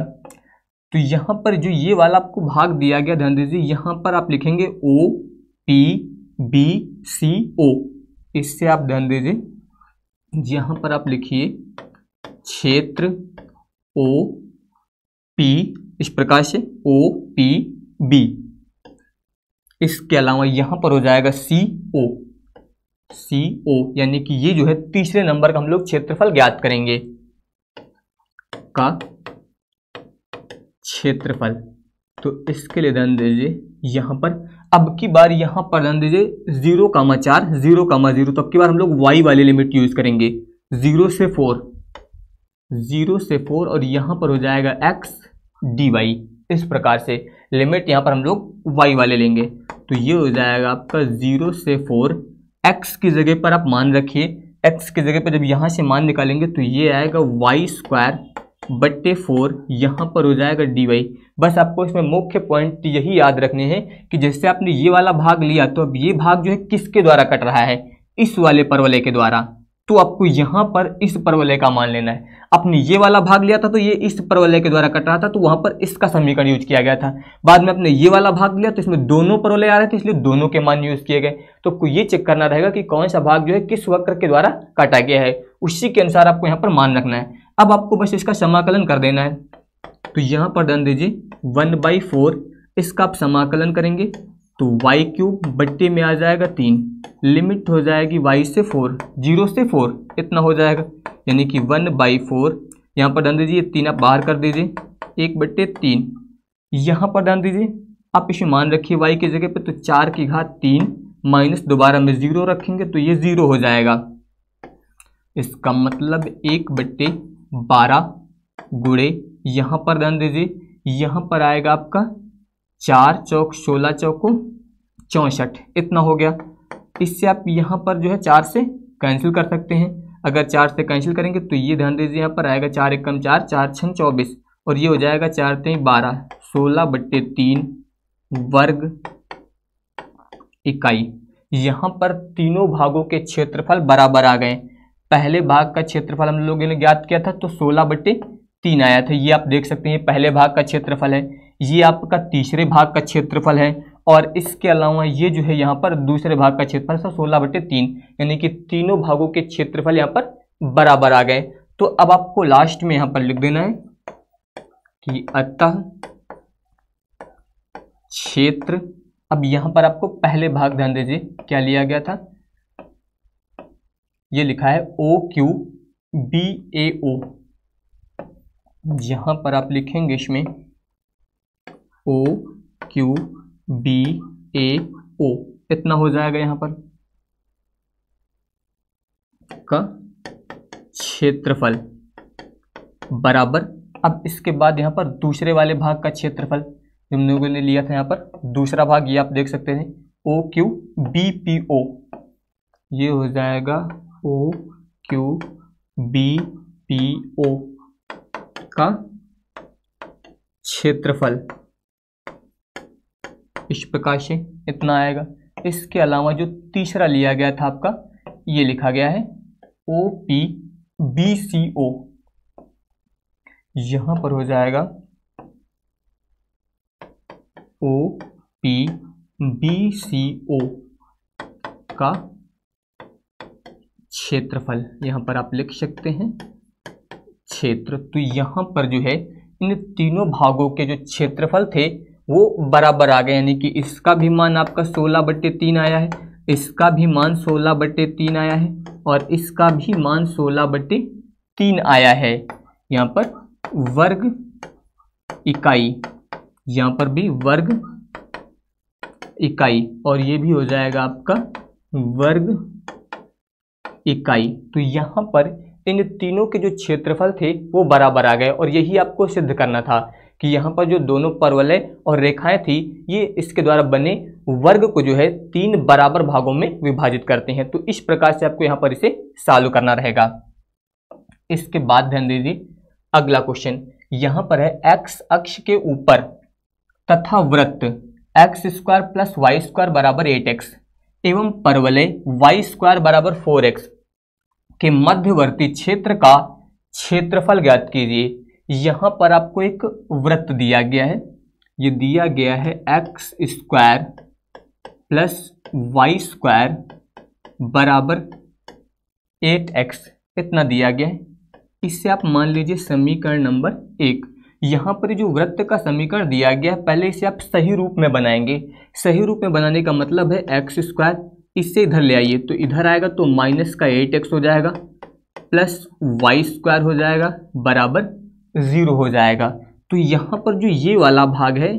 तो यहाँ पर जो ये वाला आपको भाग दिया गया ध्यान दीजिए यहाँ पर आप लिखेंगे ओ पी बी सी ओ इससे आप ध्यान दीजिए यहाँ पर आप लिखिए क्षेत्र ओ पी इस प्रकार से ओ पी बी इसके अलावा यहाँ पर हो जाएगा सी ओ सी ओ यानी कि ये जो है तीसरे नंबर का हम लोग क्षेत्रफल ज्ञात करेंगे का क्षेत्रफल तो इसके लिए धन दीजिए यहां पर अब की बार यहां पर धन दीजिए जीरो कामा चार जीरो कामा जीरो तो अब की बार हम लोग वाई वाले लिमिट यूज करेंगे जीरो से फोर जीरो से फोर और यहां पर हो जाएगा एक्स डी वाई इस प्रकार से लिमिट यहां पर हम लोग वाई वाले लेंगे तो ये हो जाएगा आपका जीरो से फोर एक्स की जगह पर आप मान रखिए एक्स की जगह पर जब यहाँ से मान निकालेंगे तो ये आएगा वाई स्क्वायर बट्टे फोर यहाँ पर हो जाएगा डी वाई बस आपको इसमें मुख्य पॉइंट यही याद रखने हैं कि जैसे आपने ये वाला भाग लिया तो अब ये भाग जो है किसके द्वारा कट रहा है इस वाले परवले के द्वारा तो आपको यहां पर इस परवलय का मान लेना है आपने ये वाला भाग लिया था तो ये इस परवलय के द्वारा कट रहा था तो वहां पर इसका समीकरण यूज किया गया था बाद में आपने ये वाला भाग लिया तो इसमें दोनों परवलय आ रहे थे इसलिए दोनों के मान यूज किए गए तो आपको ये चेक करना रहेगा कि कौन सा भाग जो है किस वक्र के द्वारा काटा गया है उसी के अनुसार आपको यहाँ पर मान रखना है अब आपको बस इसका समाकलन कर देना है तो यहाँ पर दन दीजिए वन बाई फोर इसका आप समाकलन करेंगे तो वाई क्यूब बट्टे में आ जाएगा तीन लिमिट हो जाएगी वाई से फोर जीरो से फोर इतना हो जाएगा यानी कि वन बाई फोर यहाँ पर डाल दीजिए तीन आप बाहर कर दीजिए एक बट्टे तीन यहाँ पर डाल दीजिए आप इसे मान रखिए वाई की जगह पे तो चार की घात तीन माइनस दोबारा में ज़ीरो रखेंगे तो ये ज़ीरो हो जाएगा इसका मतलब एक बट्टे बारह गुड़े यहाँ पर डाल दीजिए यहाँ पर आएगा आपका चार चौक सोलह चौको चौंसठ इतना हो गया इससे आप यहाँ पर जो है चार से कैंसिल कर सकते हैं अगर चार से कैंसिल करेंगे तो ये ध्यान दीजिए यहाँ पर आएगा चार एक कम चार चार छः चौबीस और ये हो जाएगा चार तीन बारह सोलह बट्टे तीन वर्ग इकाई यहाँ पर तीनों भागों के क्षेत्रफल बराबर आ गए पहले भाग का क्षेत्रफल हम लोगों ने ज्ञात किया था तो सोलह बट्टे तीन आया था ये आप देख सकते हैं पहले भाग का क्षेत्रफल है ये आपका तीसरे भाग का क्षेत्रफल है और इसके अलावा ये जो है यहाँ पर दूसरे भाग का क्षेत्रफल सर सोलह बटे तीन यानी कि तीनों भागों के क्षेत्रफल यहाँ पर बराबर आ गए तो अब आपको लास्ट में यहाँ पर लिख देना है कि अतः क्षेत्र अब यहाँ पर आपको पहले भाग ध्यान दीजिए क्या लिया गया था ये लिखा है ओ क्यू बी ए ओ यहाँ पर आप लिखेंगे इसमें ओ क्यू बी ए ओ इतना हो जाएगा यहां पर का क्षेत्रफल बराबर अब इसके बाद यहां पर दूसरे वाले भाग का क्षेत्रफल हम लोगों ने लिया था यहां पर दूसरा भाग ये आप देख सकते हैं O Q B P O ये हो जाएगा O Q B P O का क्षेत्रफल इस प्रकाश से इतना आएगा इसके अलावा जो तीसरा लिया गया था आपका ये लिखा गया है ओ पी बी सी ओ यहां पर हो जाएगा ओ पी बी सी ओ का क्षेत्रफल यहां पर आप लिख सकते हैं क्षेत्र तो यहां पर जो है इन तीनों भागों के जो क्षेत्रफल थे वो बराबर आ गए यानी कि इसका भी मान आपका सोलह बट्टे तीन आया है इसका भी मान सोलह बट्टे तीन आया है और इसका भी मान सोलह बट्टे तीन आया है यहाँ पर वर्ग इकाई यहाँ पर भी वर्ग इकाई और ये भी हो जाएगा आपका वर्ग इकाई तो यहाँ पर इन तीनों के जो क्षेत्रफल थे वो बराबर आ गए और यही आपको सिद्ध करना था कि यहाँ पर जो दोनों परवलय और रेखाएं थी ये इसके द्वारा बने वर्ग को जो है तीन बराबर भागों में विभाजित करते हैं तो इस प्रकार से आपको यहाँ पर इसे सालू करना रहेगा इसके बाद ध्यान दीजिए अगला क्वेश्चन यहाँ पर है एक्स अक्ष के ऊपर तथा व्रत x square plus y square बराबर एट एक्स एवं परवलय वाई स्क्वायर बराबर फोर एक्स के मध्यवर्ती क्षेत्र का क्षेत्रफल ज्ञात कीजिए यहाँ पर आपको एक वृत्त दिया गया है ये दिया गया है x square plus y square बराबर एट एक्स इतना दिया गया है इससे आप मान लीजिए समीकरण नंबर एक यहाँ पर जो वृत्त का समीकरण दिया गया है पहले इसे आप सही रूप में बनाएंगे सही रूप में बनाने का मतलब है एक्स स्क्वायर इससे इधर ले आइए तो इधर आएगा तो माइनस का एट एक्स हो जाएगा प्लस वाई स्क्वायर हो जाएगा बराबर ज़ीरो हो जाएगा तो यहाँ पर जो ये वाला भाग है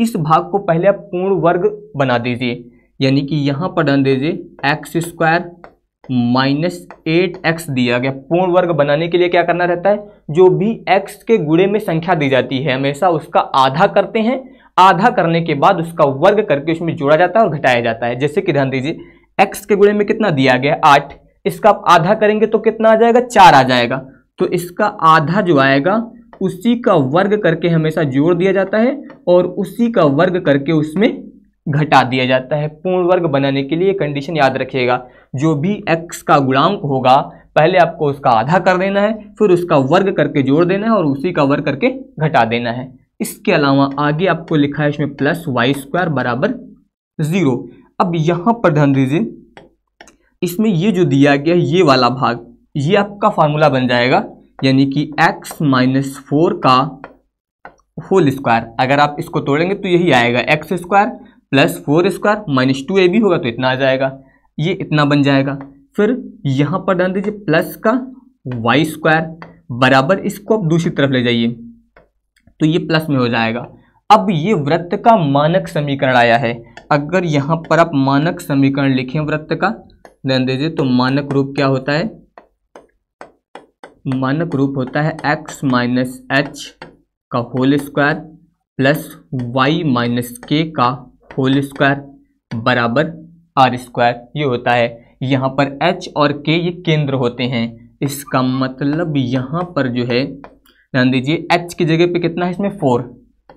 इस भाग को पहले आप पूर्ण वर्ग बना दीजिए यानी कि यहाँ पर डाल दीजिए x square minus eight x दिया गया पूर्ण वर्ग बनाने के लिए क्या करना रहता है जो भी एक्स के गुड़े में संख्या दी जाती है हमेशा उसका आधा करते हैं आधा करने के बाद उसका वर्ग करके उसमें जोड़ा जाता है और घटाया जाता है जैसे कि ध्यान दीजिए एक्स के गुड़े में कितना दिया गया आठ इसका आप आधा करेंगे तो कितना आ जाएगा चार आ जाएगा तो इसका आधा जो आएगा उसी का वर्ग करके हमेशा जोड़ दिया जाता है और उसी का वर्ग करके उसमें घटा दिया जाता है पूर्ण वर्ग बनाने के लिए कंडीशन याद रखिएगा जो भी x का गुणांक होगा पहले आपको उसका आधा कर देना है फिर उसका वर्ग करके जोड़ देना है और उसी का वर्ग करके घटा देना है इसके अलावा आगे आपको लिखा है इसमें प्लस वाई स्क्वायर बराबर ज़ीरो अब यहाँ पर ध्यान दीजिए इसमें ये जो दिया गया ये वाला भाग ये आपका फार्मूला बन जाएगा यानी कि x माइनस फोर का होल स्क्वायर अगर आप इसको तोड़ेंगे तो यही आएगा x square plus four square minus two a भी होगा तो इतना आ जाएगा ये इतना बन जाएगा फिर यहाँ पर डाल दीजिए प्लस का वाई स्क्वायर बराबर इसको आप दूसरी तरफ ले जाइए तो ये प्लस में हो जाएगा अब ये वृत्त का मानक समीकरण आया है अगर यहाँ पर आप मानक समीकरण लिखें वृत्त का ध्यान दीजिए तो मानक रूप क्या होता है मानक रूप होता है एक्स माइनस एच का whole square plus y minus k का होल स्क्वायर बराबर आर स्क्वायर ये होता है यहाँ पर एच और के ये केंद्र होते हैं इसका मतलब यहाँ पर जो है ध्यान दीजिए एच की जगह पे कितना है इसमें फोर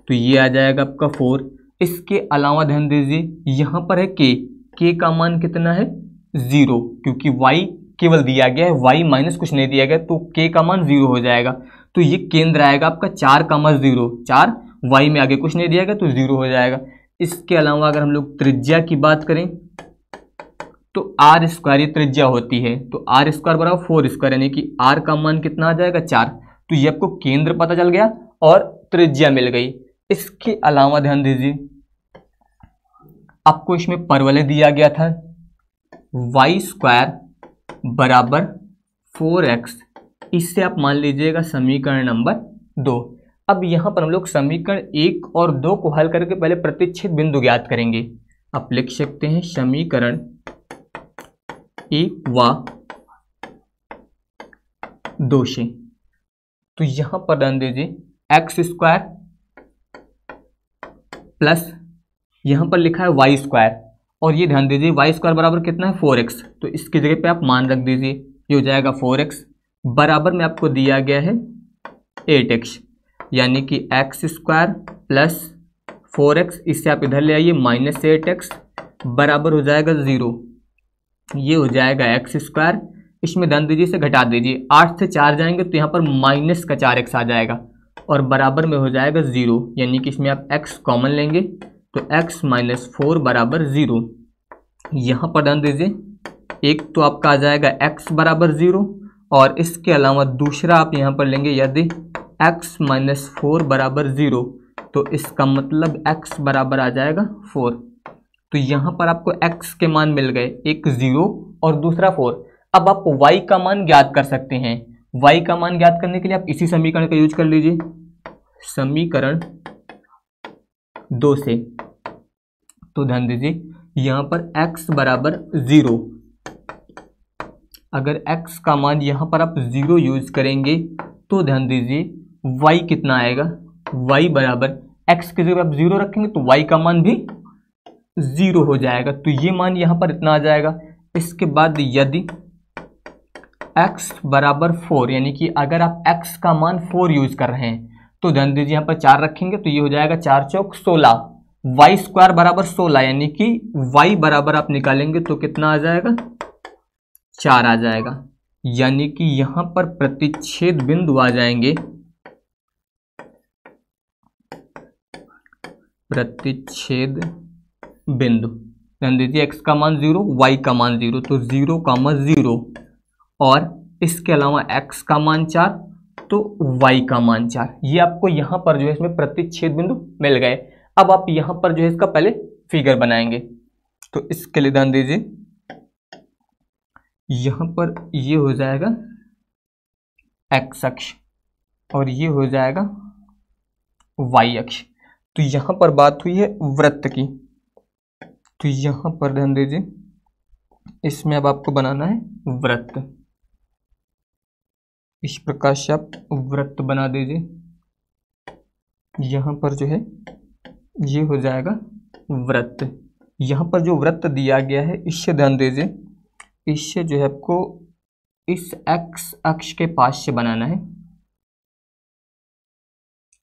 तो ये आ जाएगा आपका फोर इसके अलावा ध्यान दीजिए यहाँ पर है के के का मान कितना है ज़ीरो क्योंकि वाई केवल दिया गया है वाई माइनस कुछ नहीं दिया गया तो के का मान जीरो हो जाएगा तो ये केंद्र आएगा आपका चार का मान जीरो चार वाई में आगे कुछ नहीं दिया गया तो जीरो हो जाएगा इसके अलावा अगर हम लोग त्रिज्या की बात करें तो आर स्क्वायर ये त्रिज्या होती है तो आर स्क्वायर बराबर फोर स्क्वायर यानी कि आर का मान कितना आ जाएगा चार तो ये आपको केंद्र पता चल गया और त्रिज्या मिल गई इसके अलावा ध्यान दीजिए आपको इसमें परवलय दिया गया था वाई स्क्वायर बराबर फोर एक्स इससे आप मान लीजिएगा समीकरण नंबर दो अब यहाँ पर हम लोग समीकरण एक और दो को हल करके पहले प्रतिच्छेद बिंदु ज्ञात करेंगे आप लिख सकते हैं समीकरण एक व दो से तो यहां पर ध्यान दीजिए एक्स स्क्वायर प्लस यहां पर लिखा है वाई स्क्वायर और ये ध्यान दीजिए वाई स्क्वायर बराबर कितना है फोर एक्स तो इसकी जगह पे आप मान रख दीजिए ये हो जाएगा फोर एक्स बराबर में आपको दिया गया है एट एक्स यानी कि x square plus four x इससे आप इधर ले आइए माइनस एट एक्स बराबर हो जाएगा ज़ीरो ये हो जाएगा एक्स स्क्वायर इसमें ध्यान दीजिए इसे घटा दीजिए आठ से चार जाएंगे तो यहाँ पर माइनस का चार एक्स आ जाएगा और बराबर में हो जाएगा ज़ीरो यानी कि इसमें आप एक्स कॉमन लेंगे तो x माइनस फोर बराबर ज़ीरो यहाँ पर ध्यान दीजिए एक तो आपका आ जाएगा x बराबर ज़ीरो और इसके अलावा दूसरा आप यहाँ पर लेंगे यदि x माइनस फोर बराबर ज़ीरो तो इसका मतलब x बराबर आ जाएगा फोर तो यहाँ पर आपको x के मान मिल गए एक ज़ीरो और दूसरा फोर अब आप y का मान ज्ञात कर सकते हैं y का मान ज्ञात करने के लिए आप इसी समीकरण का यूज कर लीजिए समीकरण दो से तो ध्यान दीजिए यहां पर x बराबर ज़ीरो अगर x का मान यहां पर आप ज़ीरो यूज करेंगे तो ध्यान दीजिए y कितना आएगा y बराबर x की जगह आप ज़ीरो रखेंगे तो y का मान भी ज़ीरो हो जाएगा तो ये मान यहां पर इतना आ जाएगा इसके बाद यदि x बराबर फोर यानी कि अगर आप x का मान फोर यूज कर रहे हैं तो ध्यान दीजिए यहां पर चार रखेंगे तो ये हो जाएगा चार चौक सोलह वाई स्क्वायर बराबर सोलह यानी कि वाई बराबर आप निकालेंगे तो कितना आ जाएगा चार आ जाएगा यानी कि यहां पर प्रतिच्छेद बिंदु आ जाएंगे प्रतिच्छेद बिंदु ध्यान दीजिए एक्स का मान जीरो वाई का मान जीरो तो जीरो का मान जीरो और इसके अलावा एक्स का मान चार तो वाई का मान चार ये आपको यहां पर जो है इसमें प्रतिच्छेद बिंदु मिल गए अब आप यहां पर जो है इसका पहले फिगर बनाएंगे तो इसके लिए ध्यान दीजिए यहां पर ये हो जाएगा एक्स अक्ष और ये हो जाएगा वाई अक्ष तो यहां पर बात हुई है वृत्त की तो यहां पर ध्यान दीजिए इसमें अब आपको बनाना है वृत्त इस प्रकार से आप वृत्त बना दीजिए यहां पर जो है ये हो जाएगा व्रत यहाँ पर जो व्रत दिया गया है इससे ध्यान दीजिए इससे जो है आपको इस एक्स अक्ष के पास से बनाना है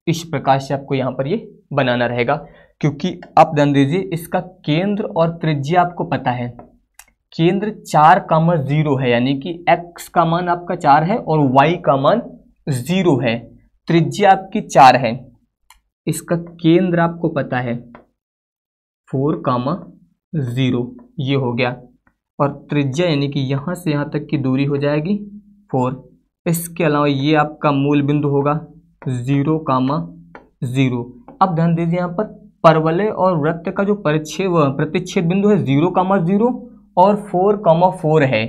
इस प्रकार से आपको यहाँ पर ये बनाना रहेगा क्योंकि आप ध्यान दीजिए इसका केंद्र और त्रिज्या आपको पता है केंद्र चार कामा जीरो है यानी कि एक्स का मान आपका चार है और वाई का मान जीरो है त्रिज्या आपकी चार है इसका केंद्र आपको पता है फोर कामा ज़ीरो ये हो गया और त्रिज्या यानी कि यहाँ से यहाँ तक की दूरी हो जाएगी फोर इसके अलावा ये आपका मूल बिंदु होगा ज़ीरो कामा ज़ीरो अब ध्यान दीजिए यहाँ पर परवलय और वृत्त का जो परिच्छेद प्रतिच्छेद बिंदु है ज़ीरो कामा ज़ीरो और फोर कामा फोर है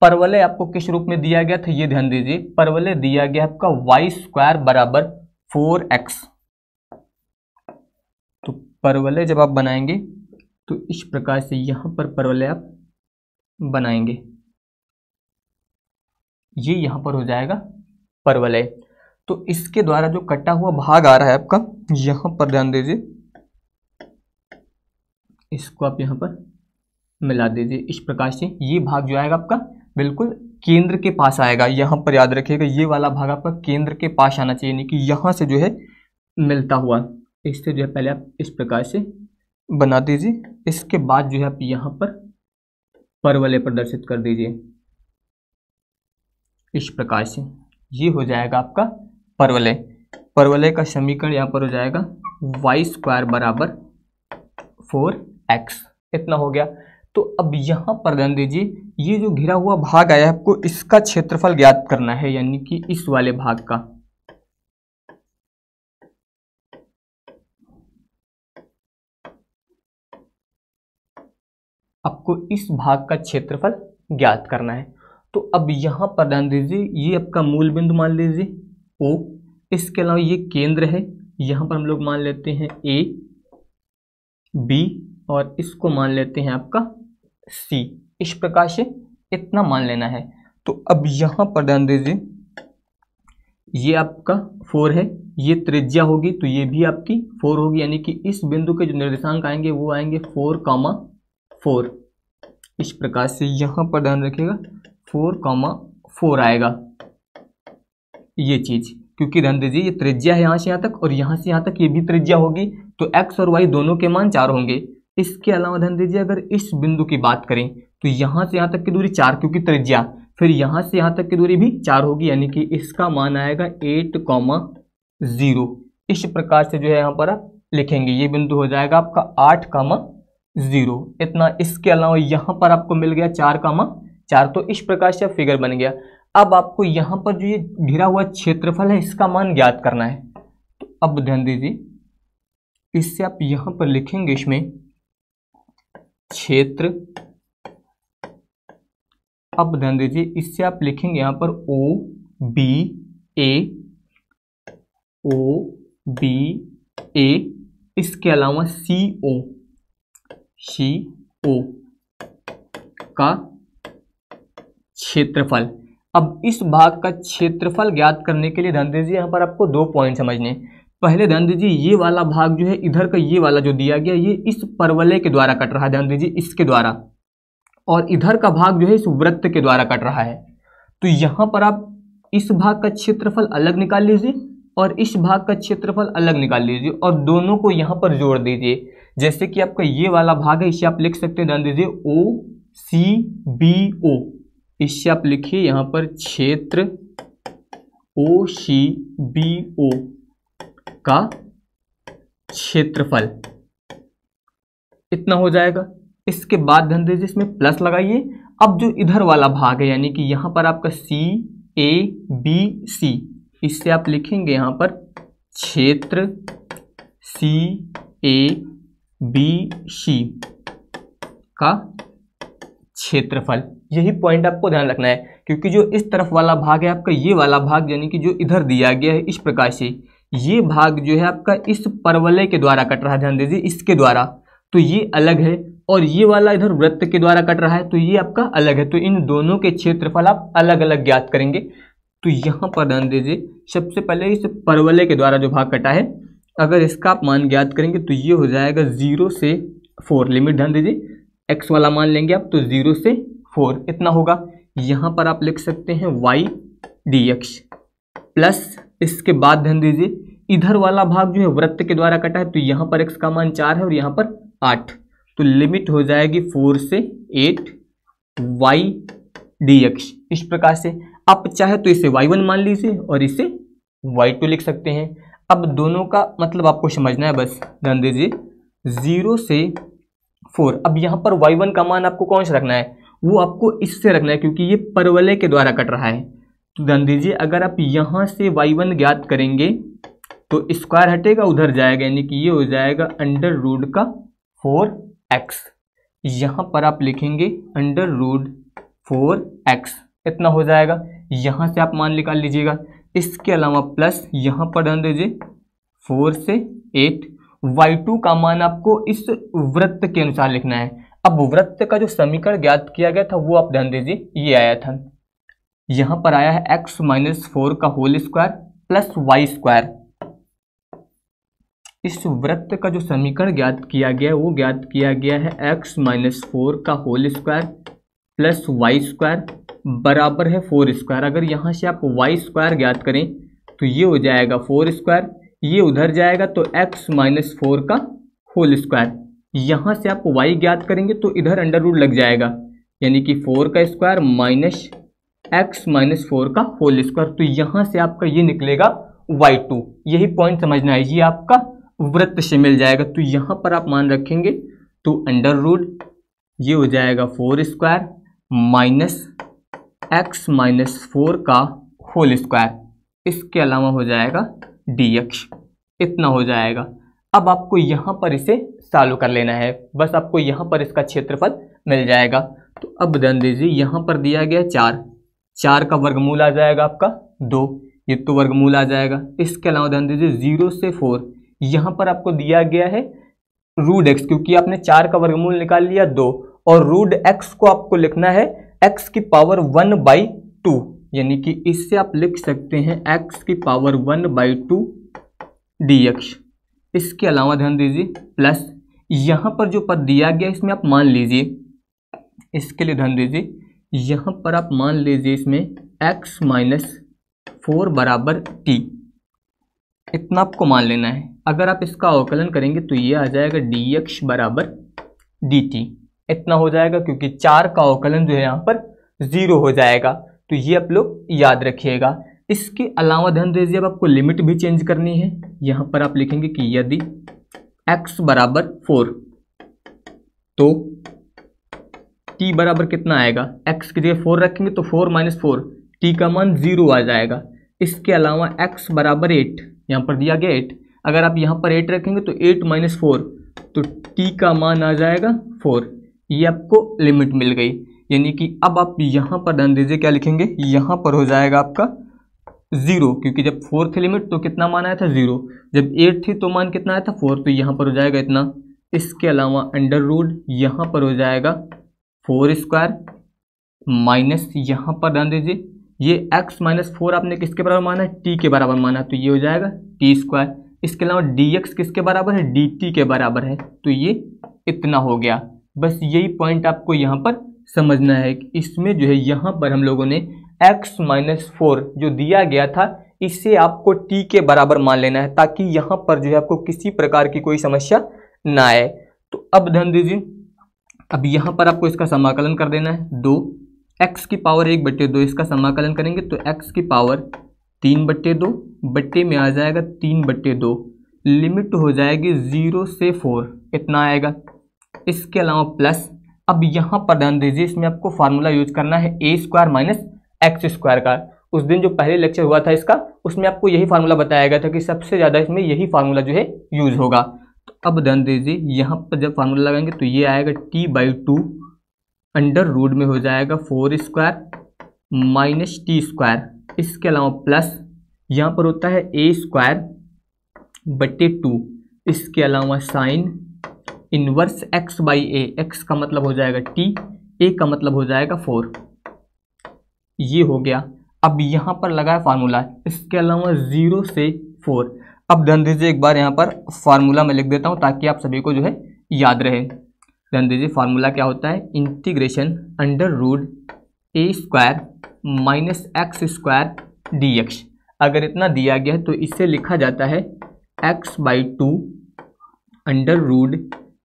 परवलय आपको किस रूप में दिया गया था ये ध्यान दीजिए परवलय दिया गया आपका वाई स्क्वायर बराबर फोर एक्स परवलय जब आप बनाएंगे तो इस प्रकार से यहाँ पर परवलय आप बनाएंगे ये यहाँ पर हो जाएगा परवलय तो इसके द्वारा जो कटा हुआ भाग आ रहा है आपका यहाँ पर ध्यान दीजिए इसको आप यहाँ पर मिला दीजिए इस प्रकार से ये भाग जो आएगा आपका बिल्कुल केंद्र के पास आएगा यहाँ पर याद रखिएगा ये वाला भाग आपका केंद्र के पास आना चाहिए यानी कि यहाँ से जो है मिलता हुआ इससे जो है पहले आप इस प्रकार से बना दीजिए इसके बाद जो है आप यहाँ पर पर वाले प्रदर्शित कर दीजिए इस प्रकार से ये हो जाएगा आपका परवलय परवलय का समीकरण यहाँ पर हो जाएगा वाई स्क्वायर बराबर फोर एक्स इतना हो गया तो अब यहाँ पर ध्यान दीजिए ये जो घिरा हुआ भाग आया है आपको इसका क्षेत्रफल ज्ञात करना है यानी कि इस वाले भाग का आपको इस भाग का क्षेत्रफल ज्ञात करना है तो अब यहाँ पर ध्यान दीजिए ये आपका मूल बिंदु मान लीजिए ओ इसके अलावा ये केंद्र है यहाँ पर हम लोग मान लेते हैं ए बी और इसको मान लेते हैं आपका सी इस प्रकार से इतना मान लेना है तो अब यहाँ पर ध्यान दीजिए ये आपका फोर है ये त्रिज्या होगी तो ये भी आपकी फोर होगी यानी कि इस बिंदु के जो निर्देशांक आएंगे वो आएंगे फोर कामा फोर इस प्रकार से यहाँ पर ध्यान रखिएगा फोर कॉमा फोर आएगा ये चीज़ क्योंकि ध्यान दीजिए ये त्रिज्या है यहाँ से यहाँ तक और यहाँ से यहाँ तक ये भी त्रिज्या होगी तो एक्स और वाई दोनों के मान चार होंगे इसके अलावा ध्यान दीजिए अगर इस बिंदु की बात करें तो यहाँ से यहाँ तक की दूरी चार क्योंकि त्रिज्या फिर यहाँ से यहाँ तक की दूरी भी चार होगी यानी कि इसका मान आएगा एट कॉमा ज़ीरो इस प्रकार से जो है यहाँ पर आप लिखेंगे ये बिंदु हो जाएगा आपका आठ कॉमा जीरो इतना इसके अलावा यहां पर आपको मिल गया चार कामा चार तो इस प्रकार से फिगर बन गया अब आपको यहां पर जो ये घिरा हुआ क्षेत्रफल है इसका मान ज्ञात करना है तो अब ध्यान दीजिए इससे आप यहां पर लिखेंगे इसमें क्षेत्र अब ध्यान दीजिए इससे आप लिखेंगे यहां पर ओ बी ए ओ बी ए इसके अलावा सी ओ सी ओ का क्षेत्रफल अब इस भाग का क्षेत्रफल ज्ञात करने के लिए धनदेव जी यहाँ पर आपको दो पॉइंट समझने पहले धनदेव जी ये वाला भाग जो है इधर का ये वाला जो दिया गया ये इस परवलय के द्वारा कट रहा है धन जी इसके द्वारा और इधर का भाग जो है इस वृत्त के द्वारा कट रहा है तो यहाँ पर आप इस भाग का क्षेत्रफल अलग निकाल लीजिए और इस भाग का क्षेत्रफल अलग निकाल लीजिए और दोनों को यहाँ पर जोड़ दीजिए जैसे कि आपका ये वाला भाग है इसे आप लिख सकते हैं ध्यान दीजिए ओ सी बी ओ इससे आप लिखिए यहाँ पर क्षेत्र ओ सी बी ओ का क्षेत्रफल इतना हो जाएगा इसके बाद ध्यान दीजिए इसमें प्लस लगाइए अब जो इधर वाला भाग है यानी कि यहाँ पर आपका सी ए बी सी इससे आप लिखेंगे यहाँ पर क्षेत्र सी ए बी सी का क्षेत्रफल यही पॉइंट आपको ध्यान रखना है क्योंकि जो इस तरफ वाला भाग है आपका ये वाला भाग यानी कि जो इधर दिया गया है इस प्रकार से ये भाग जो है आपका इस परवलय के द्वारा कट रहा है ध्यान दीजिए इसके द्वारा तो ये अलग है और ये वाला इधर वृत्त के द्वारा कट रहा है तो ये आपका अलग है तो इन दोनों के क्षेत्रफल आप अलग अलग ज्ञात करेंगे तो यहाँ पर ध्यान दीजिए सबसे पहले इस परवलय के द्वारा जो भाग कटा है अगर इसका आप मान ज्ञात करेंगे तो ये हो जाएगा जीरो से फोर लिमिट ध्यान दीजिए एक्स वाला मान लेंगे आप तो जीरो से फोर इतना होगा यहाँ पर आप लिख सकते हैं वाई डी एक्स प्लस इसके बाद ध्यान दीजिए इधर वाला भाग जो है वृत्त के द्वारा कटा है तो यहाँ पर एक्स का मान चार है और यहाँ पर आठ तो लिमिट हो जाएगी फोर से एट वाई डी एक्स इस प्रकार से आप चाहे तो इसे वाई वन मान लीजिए और इसे वाई टू लिख सकते हैं अब दोनों का मतलब आपको समझना है बस ध्यान दीजिए ज़ीरो से फोर अब यहाँ पर वाई वन का मान आपको कौन सा रखना है वो आपको इससे रखना है क्योंकि ये परवलय के द्वारा कट रहा है तो ध्यान दीजिए अगर आप यहाँ से वाई वन ज्ञात करेंगे तो स्क्वायर हटेगा उधर जाएगा यानी कि ये हो जाएगा अंडर रूड का फोर एक्स यहाँ पर आप लिखेंगे अंडर रूड फोर एक्स इतना हो जाएगा यहाँ से आप मान निकाल लीजिएगा इसके अलावा प्लस यहाँ पर ध्यान दीजिए फोर से एट वाई टू का मान आपको इस वृत्त के अनुसार लिखना है अब वृत्त का जो समीकरण ज्ञात किया गया था वो आप ध्यान दीजिए ये आया था यहाँ पर आया है एक्स माइनस फोर का whole square plus y square इस वृत्त का जो समीकरण ज्ञात किया गया है वो ज्ञात किया गया है एक्स माइनस फोर का whole square plus y square बराबर है फोर स्क्वायर अगर यहाँ से आप वाई स्क्वायर ज्ञात करें तो ये हो जाएगा फोर स्क्वायर ये उधर जाएगा तो एक्स माइनस फोर का होल स्क्वायर यहाँ से आप वाई ज्ञात करेंगे तो इधर अंडर रूट लग जाएगा यानी कि फोर का square minus x minus four का होल स्क्वायर तो यहाँ से आपका ये निकलेगा वाई टू यही पॉइंट समझना है ये आपका वृत्त से मिल जाएगा तो यहाँ पर आप मान रखेंगे तो अंडर रूट ये हो जाएगा four square minus x minus four का होल स्क्वायर इसके अलावा हो जाएगा डी एक्स इतना हो जाएगा अब आपको यहाँ पर इसे सालू कर लेना है बस आपको यहाँ पर इसका क्षेत्रफल मिल जाएगा तो अब ध्यान दीजिए यहाँ पर दिया गया चार चार का वर्गमूल आ जाएगा आपका दो ये तो वर्गमूल आ जाएगा इसके अलावा ध्यान दीजिए जीरो से फोर यहाँ पर आपको दिया गया है रूड एक्स क्योंकि आपने चार का वर्गमूल निकाल लिया दो और रूड एक्स को आपको लिखना है एक्स की पावर वन बाई टू यानी कि इससे आप लिख सकते हैं एक्स की power one by two D x इसके अलावा ध्यान दीजिए प्लस यहाँ पर जो पद दिया गया इसमें आप मान लीजिए इसके लिए ध्यान दीजिए यहाँ पर आप मान लीजिए इसमें एक्स माइनस फोर बराबर टी इतना आपको मान लेना है अगर आप इसका अवकलन करेंगे तो ये आ जाएगा डी एक्स बराबर डी टी इतना हो जाएगा क्योंकि चार का अवकलन जो है यहाँ पर जीरो हो जाएगा तो ये आप लोग याद रखिएगा इसके अलावा ध्यान दीजिए अब आपको लिमिट भी चेंज करनी है यहाँ पर आप लिखेंगे कि यदि x बराबर फोर तो t बराबर कितना आएगा x की जगह फोर रखेंगे तो फोर माइनस फोर टी का मान जीरो आ जाएगा इसके अलावा x बराबर एट यहाँ पर दिया गया एट अगर आप यहाँ पर एट रखेंगे तो एट माइनस फोर तो t का मान आ जाएगा फोर ये आपको लिमिट मिल गई यानी कि अब आप यहाँ पर ध्यान दीजिए क्या लिखेंगे यहाँ पर हो जाएगा आपका जीरो क्योंकि जब फोर थी लिमिट तो कितना मान आया था जीरो जब एट थी तो मान कितना आया था फोर तो यहाँ पर हो जाएगा इतना इसके अलावा अंडर रूड यहाँ पर हो जाएगा फोर स्क्वायर माइनस यहाँ पर ध्यान दीजिए ये एक्स माइनस फोर आपने किसके बराबर माना है टी के बराबर माना तो ये हो जाएगा टी स्क्वायर इसके अलावा एक्स किसके बराबर है टी के बराबर है तो ये इतना हो गया बस यही पॉइंट आपको यहाँ पर समझना है कि इसमें जो है यहाँ पर हम लोगों ने x माइनस फोर जो दिया गया था इसे आपको t के बराबर मान लेना है ताकि यहाँ पर जो है आपको किसी प्रकार की कोई समस्या ना आए तो अब ध्यान दीजिए अब यहाँ पर आपको इसका समाकलन कर देना है दो एक्स की पावर एक बट्टे दो इसका समाकलन करेंगे तो एक्स की पावर तीन बट्टे दो बट्टे में आ जाएगा तीन बट्टे दो लिमिट हो जाएगी ज़ीरो से फोर इतना आएगा इसके अलावा प्लस अब यहाँ पर ध्यान दीजिए इसमें आपको फार्मूला यूज करना है a square minus x square का उस दिन जो पहले लेक्चर हुआ था इसका उसमें आपको यही फार्मूला बताया गया था कि सबसे ज़्यादा इसमें यही फार्मूला जो है यूज होगा तो अब ध्यान दीजिए यहाँ पर जब फार्मूला लगाएंगे तो ये आएगा t by two under root में हो जाएगा four square minus t square इसके अलावा प्लस यहाँ पर होता है ए स्क्वायर बटे टू इसके अलावा sine inverse x by a x का मतलब हो जाएगा टी ए का मतलब हो जाएगा फोर ये हो गया अब यहाँ पर लगा है फार्मूला इसके अलावा ज़ीरो से फोर अब ध्यान दीजिए एक बार यहाँ पर फार्मूला मैं लिख देता हूँ ताकि आप सभी को जो है याद रहे ध्यान दीजिए फार्मूला क्या होता है integration under root a square minus x square d x अगर इतना दिया गया है तो इसे लिखा जाता है x by two under root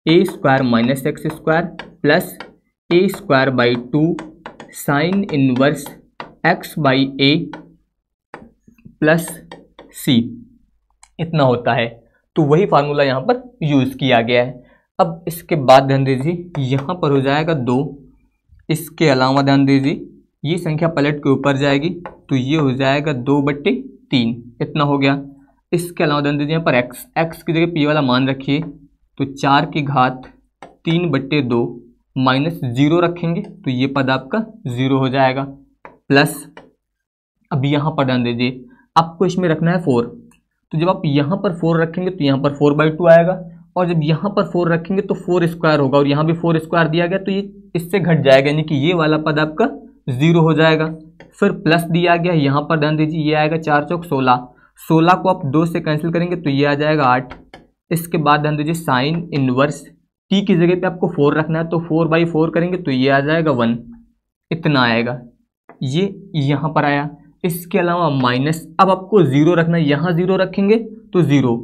a square minus x square plus a square by two sine inverse x by a plus c इतना होता है तो वही फार्मूला यहाँ पर यूज़ किया गया है अब इसके बाद ध्यान दीजिए यहाँ पर हो जाएगा दो इसके अलावा ध्यान दीजिए ये संख्या पलट के ऊपर जाएगी तो ये हो जाएगा दो बट्टे तीन इतना हो गया इसके अलावा ध्यान दीजिए यहाँ पर एक्स एक्स की जगह पी वाला मान रखिए तो चार की घात तीन बट्टे दो माइनस जीरो रखेंगे तो ये पद आपका जीरो हो जाएगा प्लस अब यहाँ पर ध्यान दीजिए आपको इसमें रखना है फोर तो जब आप यहाँ पर फोर रखेंगे तो यहाँ पर फोर बाई टू आएगा और जब यहाँ पर फोर रखेंगे तो फोर स्क्वायर होगा और यहाँ भी फोर स्क्वायर दिया गया तो ये इससे घट जाएगा यानी कि ये वाला पद आपका जीरो हो जाएगा फिर प्लस दिया गया यहाँ पर ध्यान दीजिए ये आएगा चार चौक सोलह सोलह को आप दो से कैंसिल करेंगे तो ये आ जाएगा आठ इसके बाद ध्यान दीजिए साइन इनवर्स टी की जगह पे आपको फोर रखना है तो फोर बाई फोर करेंगे तो ये आ जाएगा वन इतना आएगा ये यहाँ पर आया इसके अलावा माइनस अब आपको ज़ीरो रखना है यहाँ ज़ीरो रखेंगे तो ज़ीरो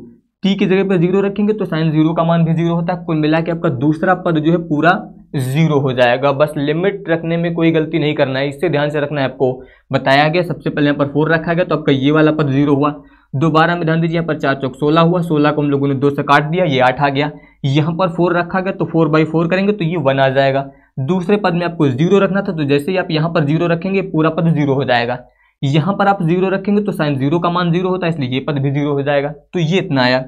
टी की जगह पर जीरो रखेंगे तो साइन जीरो का मान भी जीरो होता है कुल मिला के आपका दूसरा पद जो है पूरा जीरो हो जाएगा बस लिमिट रखने में कोई गलती नहीं करना है इससे ध्यान से रखना है आपको बताया गया सबसे पहले यहाँ पर फोर रखा गया तो आपका ये वाला पद जीरो हुआ दोबारा में ध्यान दीजिए यहाँ पर चार चौक सोलह हुआ सोलह को हम लोगों ने दो से काट दिया ये आठ आ गया यहाँ पर फोर रखा गया तो फोर बाई फोर करेंगे तो ये वन आ जाएगा दूसरे पद में आपको जीरो रखना था तो जैसे ही आप यहाँ पर जीरो रखेंगे पूरा पद जीरो हो जाएगा यहाँ पर आप जीरो रखेंगे तो साइन जीरो का मान जीरो होता है इसलिए ये पद भी जीरो हो जाएगा तो ये इतना आया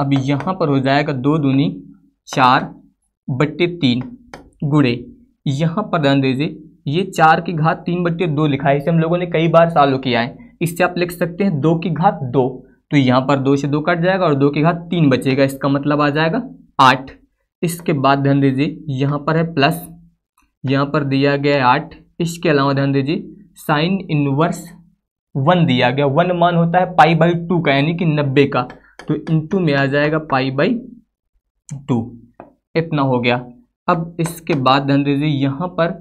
अब यहाँ पर हो जाएगा दो दूनी चार बट्टे तीन गुड़े यहाँ पर ध्यान दीजिए ये चार की घात तीन बट्टे दो लिखा है इसे हम लोगों ने कई बार सालों किया है इससे आप लिख सकते हैं दो की घात दो तो यहाँ पर दो से दो कट जाएगा और दो की घात तीन बचेगा इसका मतलब आ जाएगा आठ इसके बाद ध्यान दीजिए यहाँ पर है प्लस यहाँ पर दिया गया है आठ इसके अलावा ध्यान दीजिए साइन इनवर्स वन दिया गया वन मान होता है पाई बाई टू का यानी कि नब्बे का तो इंटू में आ जाएगा पाई बाई टू इतना हो गया अब इसके बाद ध्यान दीजिए यहाँ पर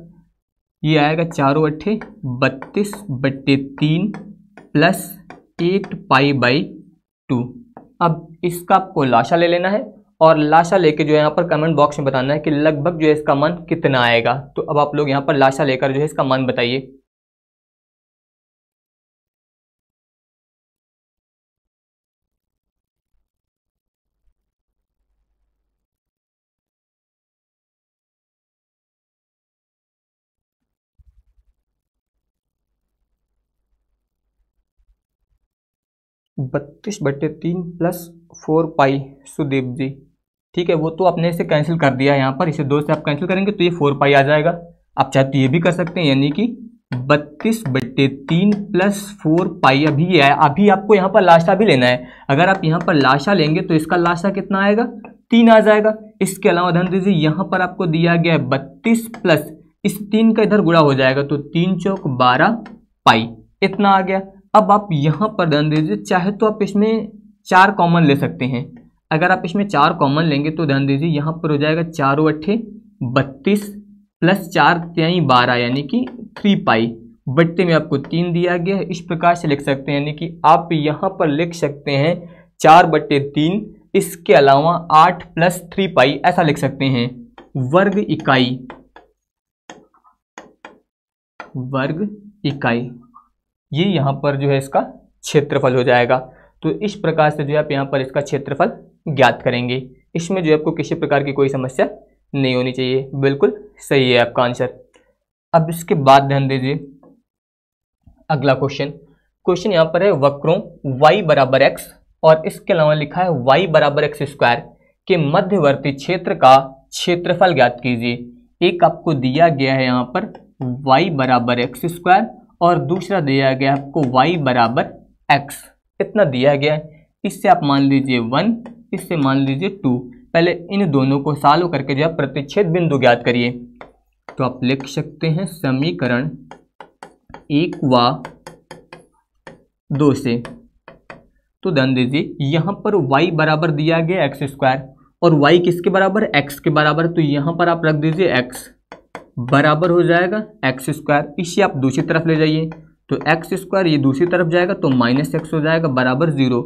ये आएगा चारों अट्ठे बत्तीस बट्टे तीन plus eight pi by two अब इसका आपको लाशा ले लेना है और लाशा लेके जो है यहाँ पर कमेंट बॉक्स में बताना है कि लगभग जो है इसका मान कितना आएगा तो अब आप लोग यहाँ पर लाशा लेकर जो है इसका मान बताइए बत्तीस बटे तीन plus four pi Sudeep ji ठीक है वो तो आपने इसे कैंसिल कर दिया यहाँ पर इसे दो से आप कैंसिल करेंगे तो ये फोर पाई आ जाएगा आप चाहे तो ये भी कर सकते हैं यानी कि बत्तीस बटे तीन प्लस फोर पाई अभी ये आया अभी आपको यहाँ पर लाशा भी लेना है अगर आप यहाँ पर लाशा लेंगे तो इसका लाशा कितना आएगा तीन आ जाएगा इसके अलावा धन दीजिए यहाँ पर आपको दिया गया है बत्तीस प्लस इस तीन का इधर गुड़ा हो जाएगा तो तीन चौक बारह पाई इतना आ गया अब आप यहाँ पर ध्यान दीजिए चाहे तो आप इसमें चार कॉमन ले सकते हैं अगर आप इसमें चार कॉमन लेंगे तो ध्यान दीजिए यहाँ पर हो जाएगा चार अट्ठे बत्तीस प्लस चार त्याई बारह यानी कि थ्री पाई बट्टे में आपको तीन दिया गया है इस प्रकार से लिख सकते हैं यानी कि आप यहाँ पर लिख सकते हैं चार बट्टे तीन इसके अलावा आठ प्लस थ्री पाई ऐसा लिख सकते हैं वर्ग इकाई वर्ग इकाई ये यहाँ पर जो है इसका क्षेत्रफल हो जाएगा तो इस प्रकार से जो है आप यहाँ पर इसका क्षेत्रफल ज्ञात करेंगे इसमें जो आपको किसी प्रकार की कोई समस्या नहीं होनी चाहिए बिल्कुल सही है आपका आंसर अब इसके बाद ध्यान दीजिए अगला क्वेश्चन क्वेश्चन यहाँ पर है वक्रों वाई बराबर एक्स और इसके अलावा लिखा है वाई बराबर एक्स स्क्वायर के मध्यवर्ती क्षेत्र का क्षेत्रफल ज्ञात कीजिए एक आपको दिया गया है यहाँ पर वाई बराबर एक्स स्क्वायर और दूसरा दिया गया आपको वाई बराबर एक्स इतना दिया गया है इससे आप मान लीजिए वन इससे मान लीजिए टू पहले इन दोनों को सालों करके जो प्रतिच्छेद बिंदु ज्ञात करिए तो आप लिख सकते हैं समीकरण एक व दो से तो ध्यान दीजिए यहाँ पर y बराबर दिया गया एक्स स्क्वायर और y किसके बराबर x के बराबर तो यहाँ पर आप रख दीजिए x बराबर हो जाएगा एक्स स्क्वायर इसी आप दूसरी तरफ ले जाइए तो एक्स स्क्वायर ये दूसरी तरफ जाएगा तो माइनस एक्स हो जाएगा बराबर ज़ीरो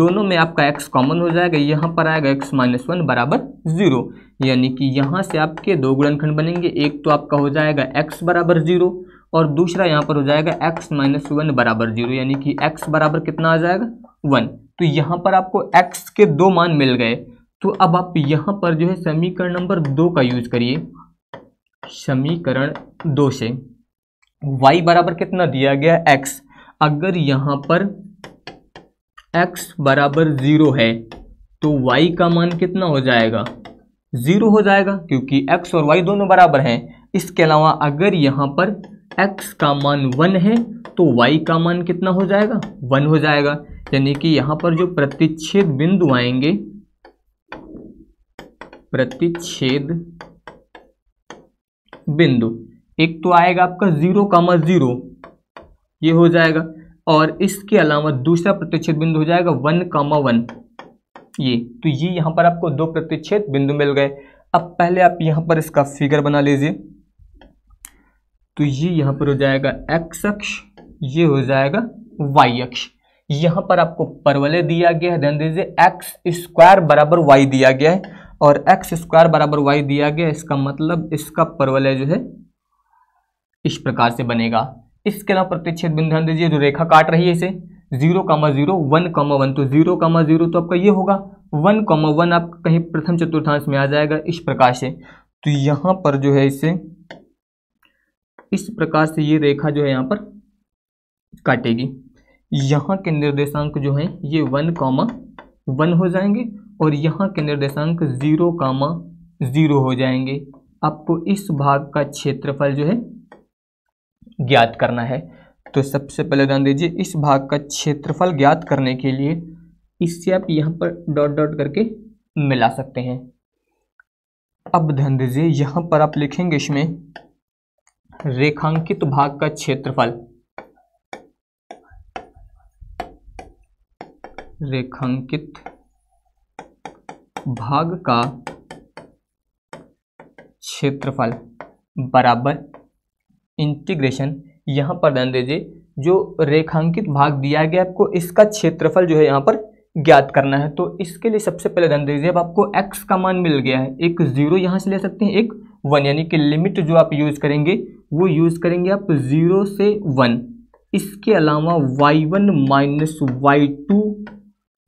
दोनों में आपका एक्स कॉमन हो जाएगा यहाँ पर आएगा एक्स माइनस वन बराबर ज़ीरो यानी कि यहाँ से आपके दो गुणनखंड बनेंगे एक तो आपका हो जाएगा एक्स बराबर ज़ीरो और दूसरा यहाँ पर हो जाएगा एक्स माइनस वन बराबर जीरो यानी कि एक्स बराबर कितना आ जाएगा वन तो यहाँ पर आपको एक्स के दो मान मिल गए तो अब आप यहाँ पर जो है समीकरण नंबर दो का यूज करिए समीकरण दो से y बराबर कितना दिया गया x अगर यहाँ पर x बराबर ज़ीरो है तो y का मान कितना हो जाएगा ज़ीरो हो जाएगा क्योंकि x और y दोनों बराबर हैं इसके अलावा अगर यहाँ पर x का मान वन है तो y का मान कितना हो जाएगा वन हो जाएगा यानी कि यहाँ पर जो प्रतिच्छेद बिंदु आएंगे प्रतिच्छेद बिंदु एक तो आएगा आपका जीरो कामा जीरो ये हो जाएगा और इसके अलावा दूसरा प्रतिच्छेद बिंदु हो जाएगा वन कामा वन ये तो ये यहां पर आपको दो प्रतिच्छेद बिंदु मिल गए अब पहले आप यहां पर इसका फिगर बना लीजिए तो ये यहां पर हो जाएगा एक्स अक्ष ये हो जाएगा वाई अक्ष यहां पर आपको परवलय दिया गया है ध्यान दीजिए एक्स स्क्वायर बराबर वाई दिया गया है और एक्स स्क्वायर बराबर वाई दिया गया इसका मतलब इसका परवलय जो है इस प्रकार से बनेगा इसके अलावा प्रतिच्छेद बिंदु ध्यान दीजिए जो रेखा काट रही है इसे zero comma zero one comma one तो जीरो कामा जीरो तो आपका ये होगा वन कामा वन आप कहीं प्रथम चतुर्थांश में आ जाएगा इस प्रकार से तो यहाँ पर जो है इसे इस प्रकार से ये रेखा जो है यहाँ पर काटेगी यहाँ के निर्देशांक जो है ये वन कामा वन हो जाएंगे और यहाँ के निर्देशांक ज़ीरो कामा ज़ीरो हो जाएंगे आपको इस भाग का क्षेत्रफल जो है ज्ञात करना है तो सबसे पहले ध्यान दीजिए इस भाग का क्षेत्रफल ज्ञात करने के लिए इससे आप यहाँ पर डॉट डॉट करके मिला सकते हैं अब ध्यान दीजिए यहाँ पर आप लिखेंगे इसमें रेखांकित भाग का क्षेत्रफल रेखांकित भाग का क्षेत्रफल बराबर इंटीग्रेशन यहां पर ध्यान दीजिए जो रेखांकित भाग दिया गया आपको इसका क्षेत्रफल जो है यहां पर ज्ञात करना है तो इसके लिए सबसे पहले ध्यान दीजिए अब आपको x का मान मिल गया है एक जीरो यहां से ले सकते हैं एक वन यानी कि लिमिट जो आप यूज़ करेंगे वो यूज़ करेंगे आप जीरो से वन इसके अलावा y one minus Y two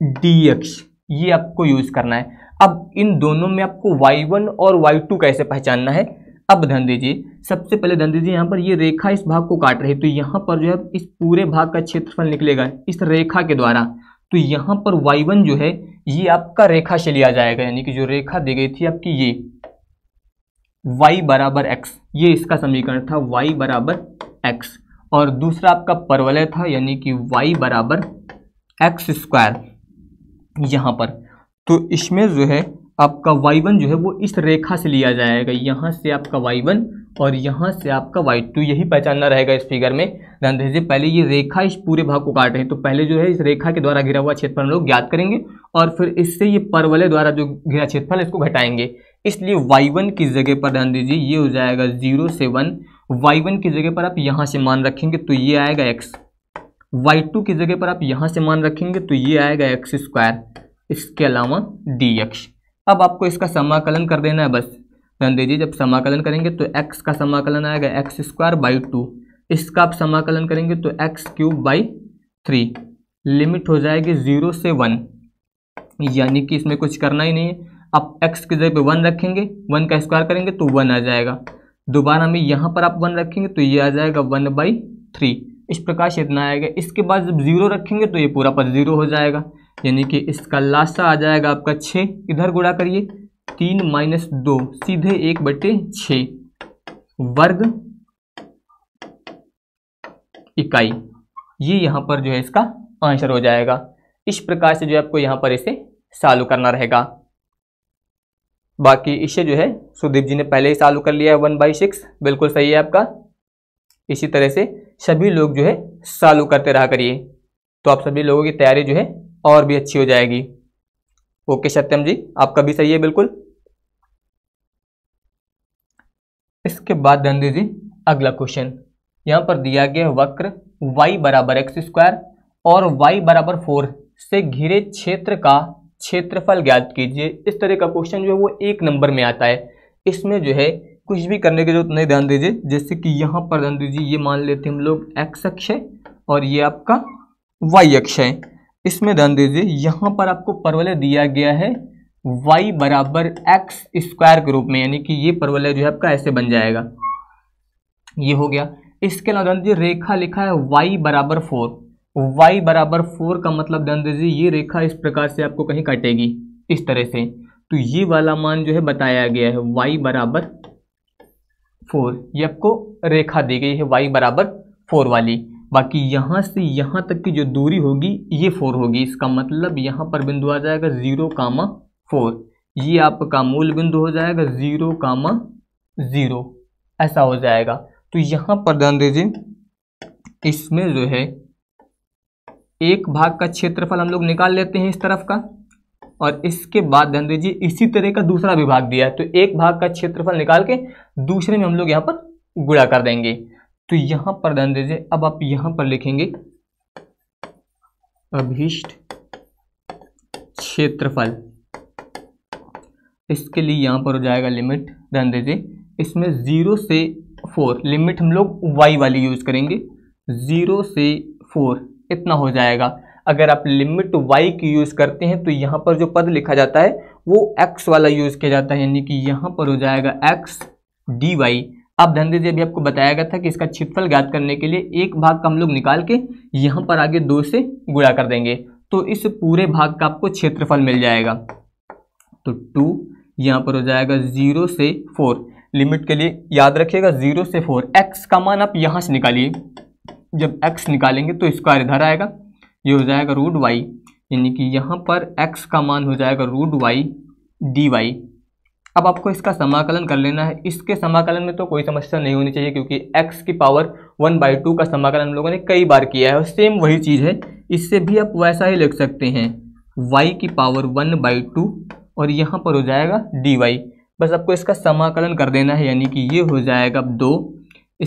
D x ये आपको यूज़ करना है अब इन दोनों में आपको y1 और y2 कैसे पहचानना है अब ध्यान दीजिए सबसे पहले ध्यान दीजिए यहाँ पर ये रेखा इस भाग को काट रही है तो यहाँ पर जो है इस पूरे भाग का क्षेत्रफल निकलेगा इस रेखा के द्वारा तो यहाँ पर y1 जो है ये आपका रेखा से लिया जाएगा यानी कि जो रेखा दी गई थी आपकी ये y बराबर एक्स ये इसका समीकरण था y बराबर एक्स और दूसरा आपका परवलय था यानी कि y बराबर एक्स स्क्वायर यहाँ पर तो इसमें जो है आपका वाई वन जो है वो इस रेखा से लिया जाएगा यहाँ से आपका वाई वन और यहाँ से आपका वाई टू तो यही पहचानना रहेगा इस फिगर में ध्यान दीजिए पहले ये रेखा इस पूरे भाग को काट रहे हैं तो पहले जो है इस रेखा के द्वारा घिरा हुआ क्षेत्रफल हम लोग ज्ञात करेंगे और फिर इससे ये परवले द्वारा जो घिरा क्षेत्रफल इसको घटाएंगे इसलिए वाई वन की जगह पर ध्यान दीजिए ये हो जाएगा जीरो से वन वाई वन की जगह पर आप यहाँ से मान रखेंगे तो ये आएगा एक्स वाई टू की जगह पर आप यहाँ से मान रखेंगे तो ये आएगा एक्स स्क्वायर इसके अलावा डी एक्स अब आपको इसका समाकलन कर देना है बस ध्यान दीजिए जब समाकलन करेंगे तो एक्स का समाकलन आएगा एक्स स्क्वायर बाई टू इसका आप समाकलन करेंगे तो x cube by three limit हो जाएगी ज़ीरो से वन यानी कि इसमें कुछ करना ही नहीं है आप एक्स की जगह पे वन रखेंगे वन का स्क्वायर करेंगे तो वन आ जाएगा दोबारा में यहाँ पर आप वन रखेंगे तो ये आ जाएगा वन बाई थ्री इस प्रकार से इतना आएगा इसके बाद जब जीरो रखेंगे तो ये पूरा पद जीरो हो जाएगा यानी कि इसका लास्ट आ जाएगा आपका छः इधर गुड़ा करिए तीन माइनस दो सीधे एक बटे छ वर्ग इकाई ये यहाँ पर जो है इसका आंसर हो जाएगा इस प्रकार से जो है आपको यहाँ पर इसे सालू करना रहेगा बाकी इसे जो है सुदीप जी ने पहले ही सालू कर लिया है वन बाई सिक्स बिल्कुल सही है आपका इसी तरह से सभी लोग जो है सालू करते रहा करिए तो आप सभी लोगों की तैयारी जो है और भी अच्छी हो जाएगी ओके सत्यम जी आपका भी सही है बिल्कुल इसके बाद ध्यान जी अगला क्वेश्चन यहां पर दिया गया वक्र y बराबर एक्स स्क्वायर और y बराबर फोर से घिरे क्षेत्र का क्षेत्रफल ज्ञात कीजिए इस तरह का क्वेश्चन जो है वो एक नंबर में आता है इसमें जो है कुछ भी करने की जरूरत नहीं ध्यान दीजिए जैसे कि यहाँ पर ध्यान दीजिए ये मान लेते हम लोग एक्स अक्ष है और ये आपका वाई अक्ष है इसमें ध्यान दीजिए यहाँ पर आपको परवलय दिया गया है y बराबर एक्स स्क्वायर के रूप में यानी कि ये परवलय जो है आपका ऐसे बन जाएगा ये हो गया इसके अलावा ध्यान दीजिए रेखा लिखा है y बराबर फोर वाई बराबर फोर का मतलब ध्यान दीजिए ये रेखा इस प्रकार से आपको कहीं कटेगी इस तरह से तो ये वाला मान जो है बताया गया है वाई बराबर फोर ये आपको रेखा दी गई है वाई बराबर फोर वाली बाकी यहाँ से यहाँ तक की जो दूरी होगी ये फोर होगी इसका मतलब यहाँ पर बिंदु आ जाएगा ज़ीरो कामा फोर ये आपका मूल बिंदु हो जाएगा ज़ीरो कामा ज़ीरो ऐसा हो जाएगा तो यहाँ पर ध्यान दीजिए इसमें जो है एक भाग का क्षेत्रफल हम लोग निकाल लेते हैं इस तरफ का और इसके बाद ध्यान दीजिए इसी तरह का दूसरा विभाग दिया है तो एक भाग का क्षेत्रफल निकाल के दूसरे में हम लोग यहाँ पर गुड़ा कर देंगे तो यहां पर ध्यान दीजिए अब आप यहां पर लिखेंगे अभिष्ट क्षेत्रफल इसके लिए यहां पर हो जाएगा लिमिट ध्यान दीजिए इसमें ज़ीरो से फोर लिमिट हम लोग वाई वाली यूज़ करेंगे ज़ीरो से फोर इतना हो जाएगा अगर आप लिमिट वाई की यूज़ करते हैं तो यहां पर जो पद लिखा जाता है वो एक्स वाला यूज़ किया जाता है यानी कि यहां पर हो जाएगा एक्स डी वाई आप ध्यान दीजिए अभी आपको बताया गया था कि इसका छिपफल ज्ञात करने के लिए एक भाग का हम लोग निकाल के यहाँ पर आगे दो से गुणा कर देंगे तो इस पूरे भाग का आपको क्षेत्रफल मिल जाएगा तो टू यहाँ पर हो जाएगा जीरो से फोर लिमिट के लिए याद रखिएगा जीरो से फोर एक्स का मान आप यहाँ से निकालिए जब एक्स निकालेंगे तो इसका इधर आएगा ये हो जाएगा रूट वाई यानी कि यहाँ पर एक्स का मान हो जाएगा रूट वाई डी वाई अब आपको इसका समाकलन कर लेना है इसके समाकलन में तो कोई समस्या नहीं होनी चाहिए क्योंकि x की पावर वन बाई टू का समाकलन हम लोगों ने कई बार किया है और सेम वही चीज़ है इससे भी आप वैसा ही लिख सकते हैं y की पावर वन बाई टू और यहाँ पर हो जाएगा डी वाई बस आपको इसका समाकलन कर देना है यानी कि ये हो जाएगा अब दो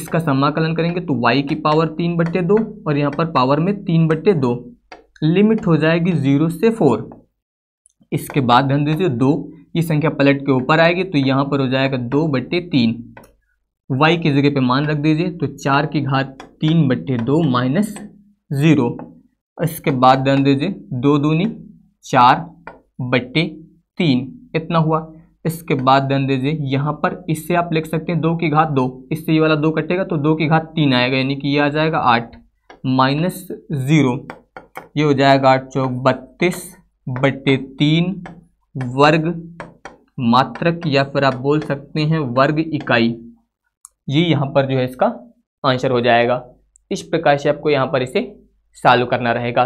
इसका समाकलन करेंगे तो वाई की पावर तीन बट्टे दो और यहाँ पर पावर में तीन बट्टे दो लिमिट हो जाएगी जीरो से फोर इसके बाद ध्यान दीजिए दो ये संख्या पलट के ऊपर आएगी तो यहाँ पर हो जाएगा दो बट्टे तीन वाई की जगह पे मान रख दीजिए तो चार की घात तीन बट्टे दो माइनस ज़ीरो इसके बाद ध्यान दीजिए दो दूनी चार बट्टे तीन इतना हुआ इसके बाद ध्यान दीजिए यहाँ पर इससे आप लिख सकते हैं दो की घात दो इससे ये वाला दो कटेगा तो दो की घात तीन आएगा यानी कि ये आ जाएगा आठ माइनस ज़ीरो ये हो जाएगा आठ चौक बत्तीस बट्टे तीन वर्ग मात्रक या फिर आप बोल सकते हैं वर्ग इकाई ये यहाँ पर जो है इसका आंसर हो जाएगा इस प्रकार से आपको यहाँ पर इसे सॉल्व करना रहेगा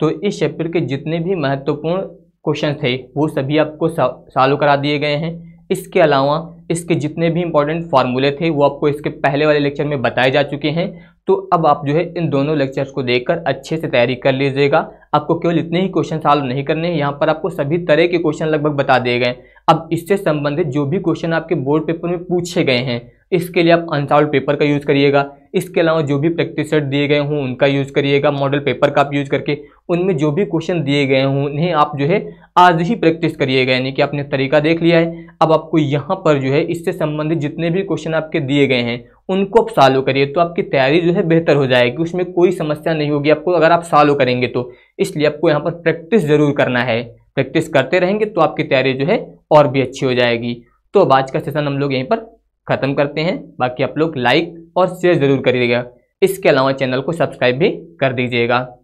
तो इस चैप्टर के जितने भी महत्वपूर्ण क्वेश्चन थे वो सभी आपको सॉल्व करा दिए गए हैं इसके अलावा इसके जितने भी इंपॉर्टेंट फार्मूले थे वो आपको इसके पहले वाले लेक्चर में बताए जा चुके हैं तो अब आप जो है इन दोनों लेक्चर्स को देखकर अच्छे से तैयारी कर लीजिएगा आपको केवल इतने ही क्वेश्चन सॉल्व नहीं करने हैं यहाँ पर आपको सभी तरह के क्वेश्चन लगभग बता दिए गए अब इससे संबंधित जो भी क्वेश्चन आपके बोर्ड पेपर में पूछे गए हैं इसके लिए आप अनसॉल्व पेपर का यूज़ करिएगा इसके अलावा जो भी प्रैक्टिस सेट दिए गए हों उनका यूज़ करिएगा मॉडल पेपर का आप यूज़ करके उनमें जो भी क्वेश्चन दिए गए हों उन्हें आप जो है आज ही प्रैक्टिस करिएगा यानी कि आपने तरीका देख लिया है अब आपको यहाँ पर जो है इससे संबंधित जितने भी क्वेश्चन आपके दिए गए हैं उनको आप सॉलो करिए तो आपकी तैयारी जो है बेहतर हो जाएगी उसमें कोई समस्या नहीं होगी आपको अगर आप सॉल्व करेंगे तो इसलिए आपको यहाँ पर प्रैक्टिस ज़रूर करना है प्रैक्टिस करते रहेंगे तो आपकी तैयारी जो है और भी अच्छी हो जाएगी तो अब आज का सेशन हम लोग यहीं पर ख़त्म करते हैं बाकी आप लोग लाइक और शेयर ज़रूर करिएगा इसके अलावा चैनल को सब्सक्राइब भी कर दीजिएगा